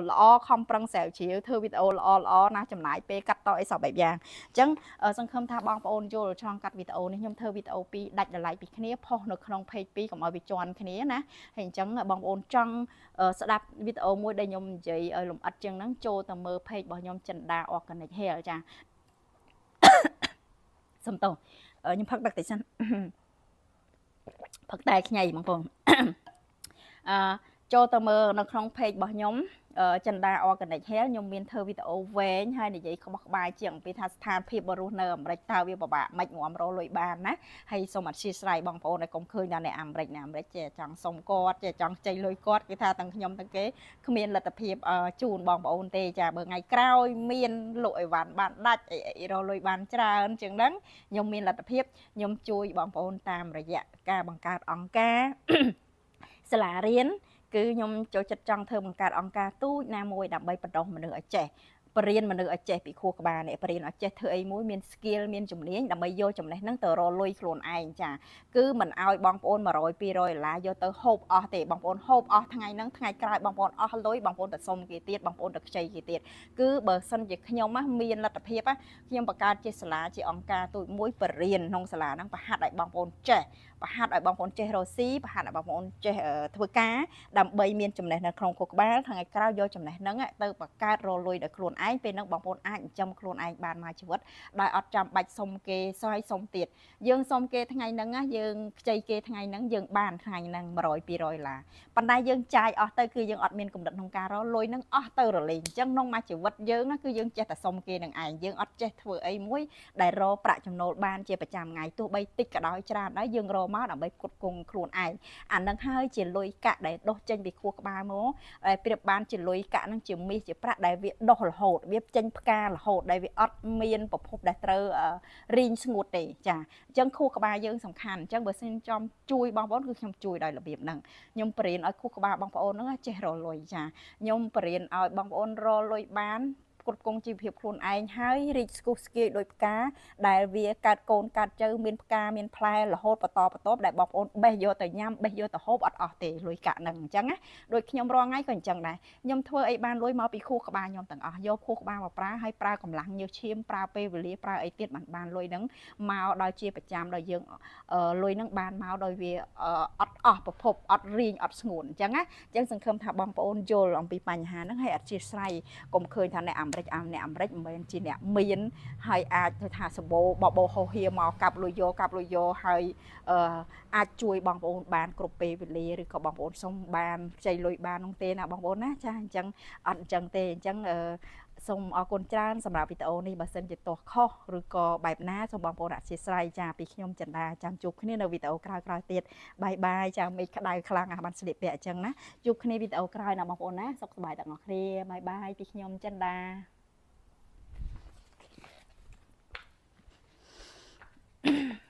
ល្អខំប្រឹងស្រាវជ្រាវធ្វើវីដេអូល្អល្អណាស់ចំណាយពេលកាត់តអីសពបែបយ៉ាងអញ្ចឹងសង្ឃឹមថាបងប្អូនយល់ឆ្លងកាត់វីដេអូនេះខ្ញុំធ្វើវីដេអូពីរដាច់តម្លៃពីគ្នាផុសនៅក្នុង page 2កុំឲ្យវាជាន់គ្នាណាហើយអញ្ចឹងបងប្អូនចង់ស្ដាប់វីដេអូមួយដែលខ្ញុំនិយាយឲ្យលំអិតជាងហ្នឹងចូលទៅមើល page របស់ខ្ញុំចិនដា organic hair ចាសំតោខ្ញុំផឹកទឹកតិចសិនផឹកតែខ្ញីបងប្អូនអឺចូលទៅមើលនៅក្នុង page របស់ខ្ញុំចិនដា organic hair ខ្ញុំមានធ្វើវីដេអូវែងហើយនិយាយក្បោះក្បាយជាងអំពីថាស្ថានភាពរបស់រស់នៅអាមេរិកតើវាពិបាកមិនងាំរស់លុយបានណាហើយសូមអធិស្ឋានបងប្អូនឲ្យកុំឃើញដល់អ្នកអាមេរិកណាអាមេរិកចេះចង់សុំគាត់ចេះចង់ខ្ចីលុយគាត់គេថាទាំងខ្ញុំទាំងគេគ្មានលទ្ធភាពជូនបងប្អូនទេចាបើថ្ងៃក្រោយ មានលក់អីវ៉ាន់បានដាច់អីរស់លុយបានច្រើនជាងហ្នឹងខ្ញុំមានលទ្ធភាពខ្ញុំជួយបងប្អូនតាមរយៈការបង្កើតអង្គការសាលារៀនគឺខ្ញុំចូលចិត្តចង់ធ្វើបង្កើតអង្គការទូចណាមួយដើម្បីបណ្ដុះមនុស្សឲ្យចេះបរៀនមនុស្សឲ្យចេះពីខួរក្បាលនេះបរៀនឲ្យចេះធ្វើអីមួយមាន skill មានជំនាញដើម្បីយកចំណេះហ្នឹងទៅរលុយខ្លួនឯងចាគឺមិនឲ្យបងប្អូន100 200ដុល្លារយកទៅហូបអស់ទេបងប្អូនហូបអស់ថ្ងៃហ្នឹងថ្ងៃក្រោយបងប្អូនអស់លុយបងប្អូនទៅសុំគេទៀតបងប្អូនទៅខ្ចីគេទៀតគឺបើសិនជាខ្ញុំមានលទ្ធភាពខ្ញុំបង្កើតជាសាលាជាអង្គការទូចមួយបរៀនក្នុងសាលាហ្នឹងប្រហាត់ឲ្យបងប្អូនចេះបង្ហាត់ឲ្យបងប្អូនចេះរកស៊ីបង្ហាត់ឲ្យបងប្អូនចេះធ្វើការដើម្បីមានចំណេះនៅក្នុងខួរក្បាលថ្ងៃក្រោយយកចំណេះហ្នឹងទៅបង្កើតរលួយដោយខ្លួនឯងពេលហ្នឹងបងប្អូនអាចចិញ្ចឹមខ្លួនឯងបានមួយជីវិតដោយអត់ចាំបាច់សុំគេស្រ័យសុំទៀតយើងសុំគេថ្ងៃហ្នឹងយើងខ្ចីគេថ្ងៃហ្នឹងយើងបានថ្ងៃហ្នឹង100 200ដុល្លារប៉ុន្តែយើងចាយអស់ទៅគឺយើងអត់មានកម្រិតក្នុងការរកលុយហ្នឹងអស់ទៅរលេងអញ្ចឹងក្នុងមួយជីវិតយើងគឺយើងចេះតែសុំគេនឹងឯងយើងអត់ចេះធ្វើអីមួយដែលរកប្រាក់ចំណូលបានជាប្រចាំថ្ងៃទោះបីតិចក៏ដោយច្រើនដែរយើងរកមកដើម្បីគ្រប់គងខ្លួនឯងអានឹងហើយជាលុយកាក់ដែលដុសចេញពីខួរក្បាលមកហើយប្រៀបបានជាលុយកាក់នឹងជាមាសជាប្រាក់ដែលវាដុសរហូតវាចេញផ្ការហូតដែលវាអត់មានប្រភពដែលត្រូវរីងស្ងួតទេចាអញ្ចឹងខួរក្បាលយើងសំខាន់អញ្ចឹងបើសិនចំជួយបងប្អូនគឺខ្ញុំជួយដោយរបៀបហ្នឹងខ្ញុំបរៀនឲ្យខួរក្បាលបងប្អូនហ្នឹងចេះរលុយចាខ្ញុំបរៀនឲ្យបងប្អូនរលុយបានផ្គត់ផ្គង់ជីវភាពខ្លួនឯងហើយរីកស្គុះស្គាយដោយផ្កា ដែលវាកើតកូនកើតចៅមានផ្កាមានផ្លែរហូតបន្តបន្តដែលបងប្អូនបេះយកទៅញ៉ាំបេះយកទៅហូបអត់អស់ទេលុយកាក់នឹងអញ្ចឹងណាដូចខ្ញុំរងថ្ងៃក៏អញ្ចឹងដែរខ្ញុំធ្វើអីបានលុយមកពីខួរក្បាលខ្ញុំទាំងអស់យកខួរក្បាលមកប្រើហើយប្រើកម្លាំងញើសឈាមប្រើពេលវេលាប្រើអីទៀតបានបានលុយនឹងមកដល់ជា ប្រចាំដល់យើងលុយនឹងបានមកដោយវាអត់អស់ប្រភពអត់រៀងអត់ស្ងួនអញ្ចឹងណាអញ្ចឹងសង្ឃឹមថាបងប្អូនយល់អំពីបញ្ហាហ្នឹងហើយអត់ជាស្រ័យកុំឃើញថាអ្នកអារិកអាអ្នកអាមេរិកមិនមែនជាអ្នកមាន ហើយអាចទៅថាសម្បូរបបោហោហៀមកកាប់លុយយកកាប់លុយយកហើយអាចជួយបងប្អូនបាន គ្រប់ពេលវេលាឬក៏បងប្អូនសុំបានខ្ចីលុយបាននោះទេណាបងប្អូនណាចាអញ្ចឹងអត់អញ្ចឹងទេអញ្ចឹងសូមអរគុណច្រើនសម្រាប់វីដេអូនេះបើសិនជាទាស់ខុសឬក៏បែបណាសូមបងប្អូនអធិស្ឋានចាពីខ្ញុំចិន្តាចាំជួបគ្នានៅវីដេអូក្រោយៗទៀតបាយបាយចាមេឃក្តៅខ្លាំងអាបានស្លៀកពាក់អញ្ចឹងណាជួបគ្នាវីដេអូក្រោយណាបងប្អូនណាសុខសប្បាយទាំងអស់គ្នាបាយបាយពីខ្ញុំចិន្តា嗯。